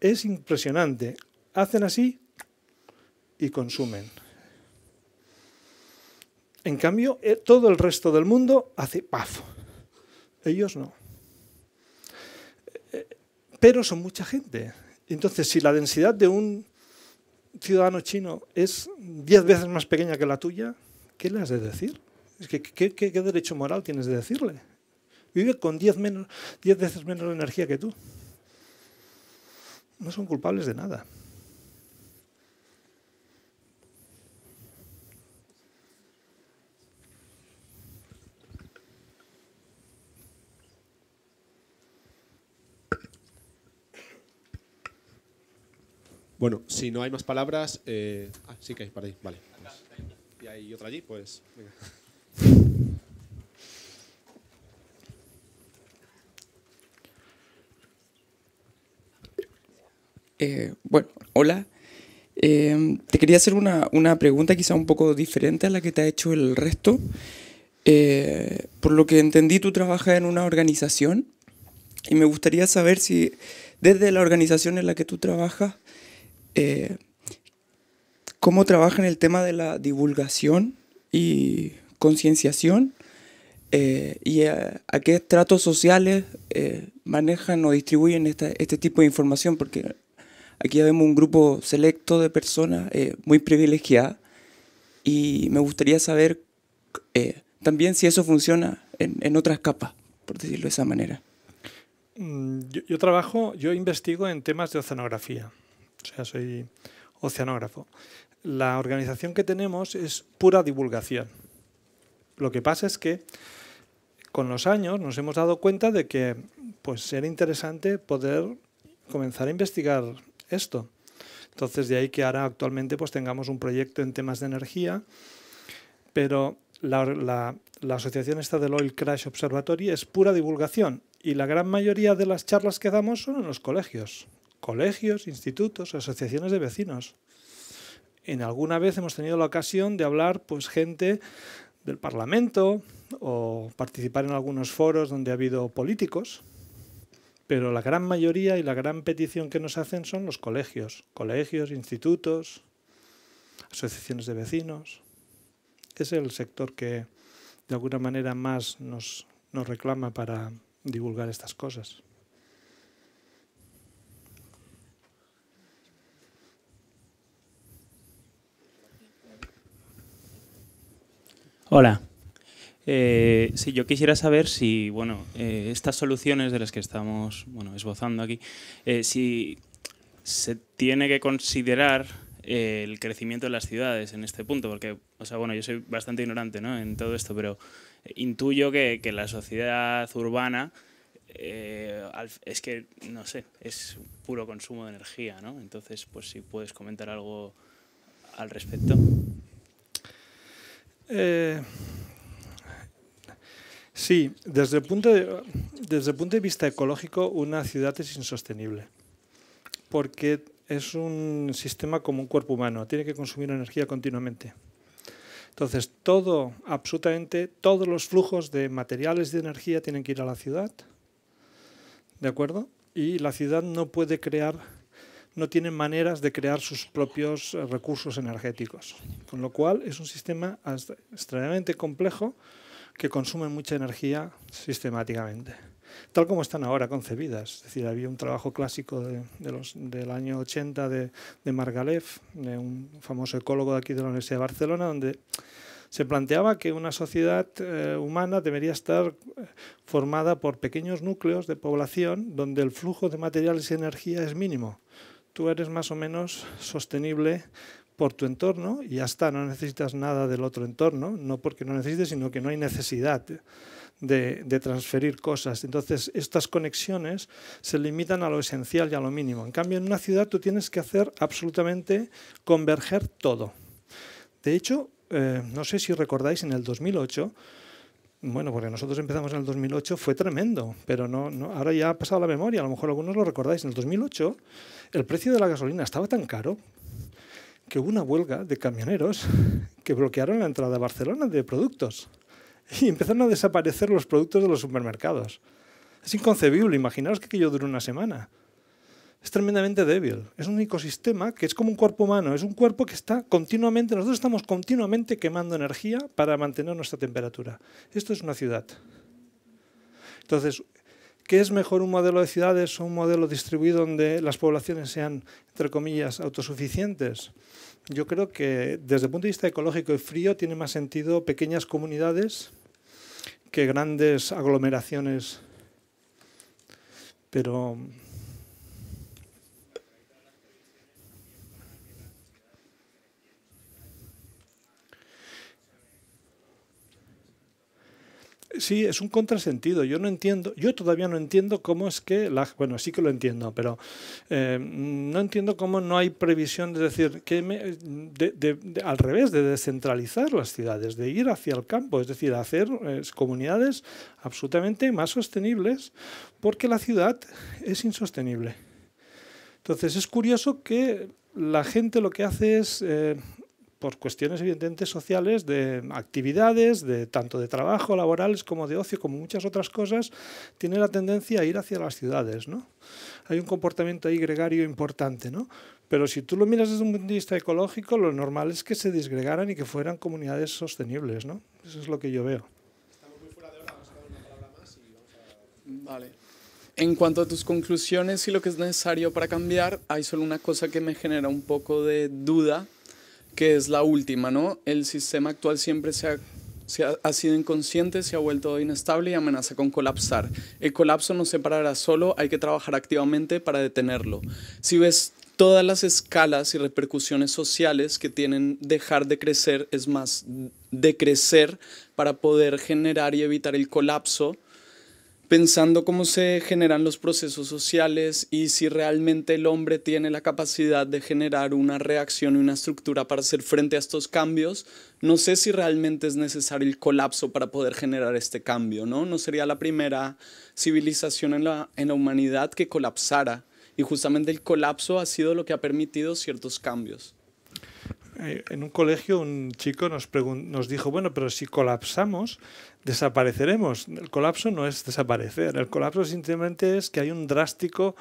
Speaker 2: Es impresionante. Hacen así y consumen. En cambio, eh, todo el resto del mundo hace paz. Ellos no. Eh, pero son mucha gente. Entonces, si la densidad de un ciudadano chino es diez veces más pequeña que la tuya, ¿qué le has de decir? ¿qué, derecho moral tienes de decirle? Vive con 10 menos, diez veces menos energía que tú. No son culpables de nada.
Speaker 1: Bueno, si no hay más palabras, eh, ah, sí que hay para ahí, vale. y hay otra allí, pues
Speaker 5: eh, bueno, hola. Eh, te quería hacer una, una, pregunta quizá un poco diferente a la que te ha hecho el resto. por lo que entendí, tú trabajas en una organización y me gustaría saber si desde la organización en la que tú trabajas, eh, cómo trabajan el tema de la divulgación y concienciación eh, y a, qué estratos sociales eh, manejan o distribuyen este tipo de información, porque aquí vemos un grupo selecto de personas eh, muy privilegiadas y me gustaría saber también si eso funciona en, en otras capas, por decirlo de esa manera.
Speaker 2: Mm, yo, yo, trabajo, yo investigo en temas de oceanografía o sea, soy oceanógrafo. La organización que tenemos es pura divulgación. Lo que pasa es que con los años nos hemos dado cuenta de que pues era interesante poder comenzar a investigar esto. Entonces de ahí que ahora actualmente pues tengamos un proyecto en temas de energía, pero la, la asociación esta del Oil Crash Observatory es pura divulgación y la gran mayoría de las charlas que damos son en los colegios, colegios, institutos, asociaciones de vecinos. En alguna vez hemos tenido la ocasión de hablar pues gente del Parlamento o participar en algunos foros donde ha habido políticos, pero la gran mayoría y la gran petición que nos hacen son los colegios, colegios, institutos, asociaciones de vecinos. Es el sector que de alguna manera más nos, nos reclama para divulgar estas cosas.
Speaker 4: Hola. Eh, yo quisiera saber si, bueno, eh, estas soluciones de las que estamos, bueno, esbozando aquí, eh, si se tiene que considerar eh, el crecimiento de las ciudades en este punto, porque, o sea, bueno, yo soy bastante ignorante ¿no? en todo esto, pero intuyo que, la sociedad urbana es que, no sé, es puro consumo de energía, ¿no? Entonces, pues si puedes comentar
Speaker 2: algo al respecto. Eh, sí, desde el, punto de, desde el punto de vista ecológico, una ciudad es insostenible. Porque es un sistema como un cuerpo humano, tiene que consumir energía continuamente. Entonces, todo, absolutamente todos los flujos de materiales de energía tienen que ir a la ciudad, ¿de acuerdo? Y la ciudad no puede crear no tienen maneras de crear sus propios eh, recursos energéticos. Con lo cual es un sistema extremadamente complejo que consume mucha energía sistemáticamente. Tal como están ahora concebidas. Es decir, había un trabajo clásico del año 80 de, Margalef, un famoso ecólogo de aquí de la Universidad de Barcelona, donde se planteaba que una sociedad eh, humana debería estar eh, formada por pequeños núcleos de población donde el flujo de materiales y energía es mínimo tú eres más o menos sostenible por tu entorno y ya está, no necesitas nada del otro entorno, no porque no necesites, sino que no hay necesidad de, transferir cosas. Entonces, estas conexiones se limitan a lo esencial y a lo mínimo. En cambio, en una ciudad tú tienes que hacer absolutamente converger todo. De hecho, eh, no sé si recordáis, en el 2008 bueno, porque nosotros empezamos en el 2008, fue tremendo, pero no, no, ahora ya ha pasado la memoria, a lo mejor algunos lo recordáis, en el 2008 el precio de la gasolina estaba tan caro que hubo una huelga de camioneros que bloquearon la entrada a Barcelona de productos y empezaron a desaparecer los productos de los supermercados. Es inconcebible, imaginaos que aquello duró una semana es tremendamente débil. Es un ecosistema que es como un cuerpo humano, es un cuerpo que está continuamente, nosotros estamos continuamente quemando energía para mantener nuestra temperatura. Esto es una ciudad. Entonces, ¿qué es mejor un modelo de ciudades o un modelo distribuido donde las poblaciones sean, entre comillas, autosuficientes? Yo creo que desde el punto de vista ecológico y frío tiene más sentido pequeñas comunidades que grandes aglomeraciones. Pero sí, es un contrasentido. Yo no entiendo, yo todavía no entiendo cómo es que, la, bueno, sí que lo entiendo, pero eh, no entiendo cómo no hay previsión, de decir, que al revés, de descentralizar las ciudades, de ir hacia el campo, es decir, hacer comunidades absolutamente más sostenibles, porque la ciudad es insostenible. Entonces es curioso que la gente lo que hace es eh, por cuestiones evidentemente sociales, de actividades, de tanto de trabajo, laborales, como de ocio, como muchas otras cosas, tiene la tendencia a ir hacia las ciudades. ¿no? Hay un comportamiento ahí gregario importante. ¿no? Pero si tú lo miras desde un punto de vista ecológico, lo normal es que se disgregaran y que fueran comunidades sostenibles. ¿no? Eso es lo que yo veo.
Speaker 1: Vale. En cuanto a tus conclusiones y lo que es necesario para cambiar, hay solo una cosa que me genera un poco de duda que es la última, ¿no? El sistema actual siempre se ha, ha sido inconsciente, se ha vuelto inestable y amenaza con colapsar. El colapso no se parará solo, hay que trabajar activamente para detenerlo. Si ves todas las escalas y repercusiones sociales que tienen dejar de crecer, es más, decrecer para poder generar y evitar el colapso, pensando cómo se generan los procesos sociales y si realmente el hombre tiene la capacidad de generar una reacción y una estructura para hacer frente a estos cambios, no sé si realmente es necesario el colapso para poder generar este cambio, ¿no? No sería la primera civilización en la, en la humanidad que colapsara y justamente el colapso ha sido lo que ha permitido ciertos cambios.
Speaker 2: Eh, en un colegio un chico nos, nos dijo, bueno, pero si colapsamos, desapareceremos. El colapso no es desaparecer, el colapso simplemente es que hay un drástico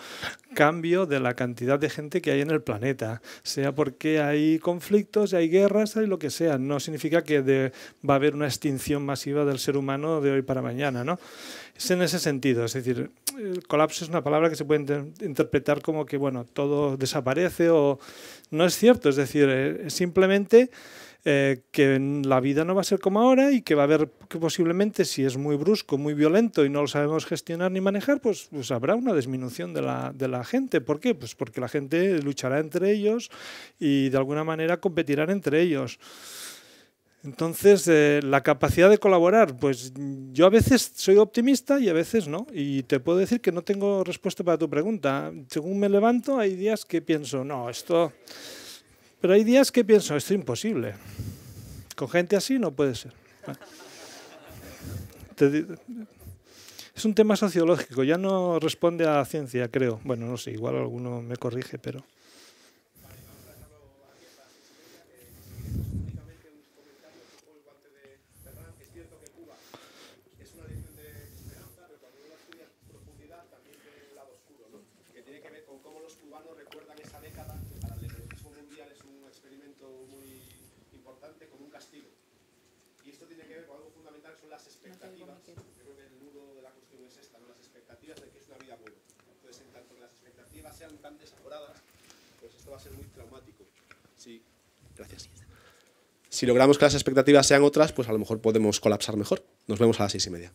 Speaker 2: cambio de la cantidad de gente que hay en el planeta, sea porque hay conflictos, hay guerras, hay lo que sea. No significa que va a haber una extinción masiva del ser humano de hoy para mañana, ¿no? Es en ese sentido, es decir, el colapso es una palabra que se puede interpretar como que bueno, todo desaparece o no es cierto, es decir, eh, simplemente eh, que la vida no va a ser como ahora y que va a haber que posiblemente si es muy brusco, muy violento y no lo sabemos gestionar ni manejar, pues, pues habrá una disminución de la, de la, gente. ¿Por qué? Pues porque la gente luchará entre ellos y de alguna manera competirán entre ellos. Entonces, eh, la capacidad de colaborar, pues yo a veces soy optimista y a veces no. Y te puedo decir que no tengo respuesta para tu pregunta. Según me levanto, hay días que pienso, no, esto... Pero hay días que pienso, esto es imposible. Con gente así no puede ser. Es un tema sociológico, ya no responde a la ciencia, creo. Bueno, no sé, igual alguno me corrige, pero...
Speaker 1: Gracias. Si logramos que las expectativas sean otras, pues a lo mejor podemos colapsar mejor. Nos vemos a las seis y media.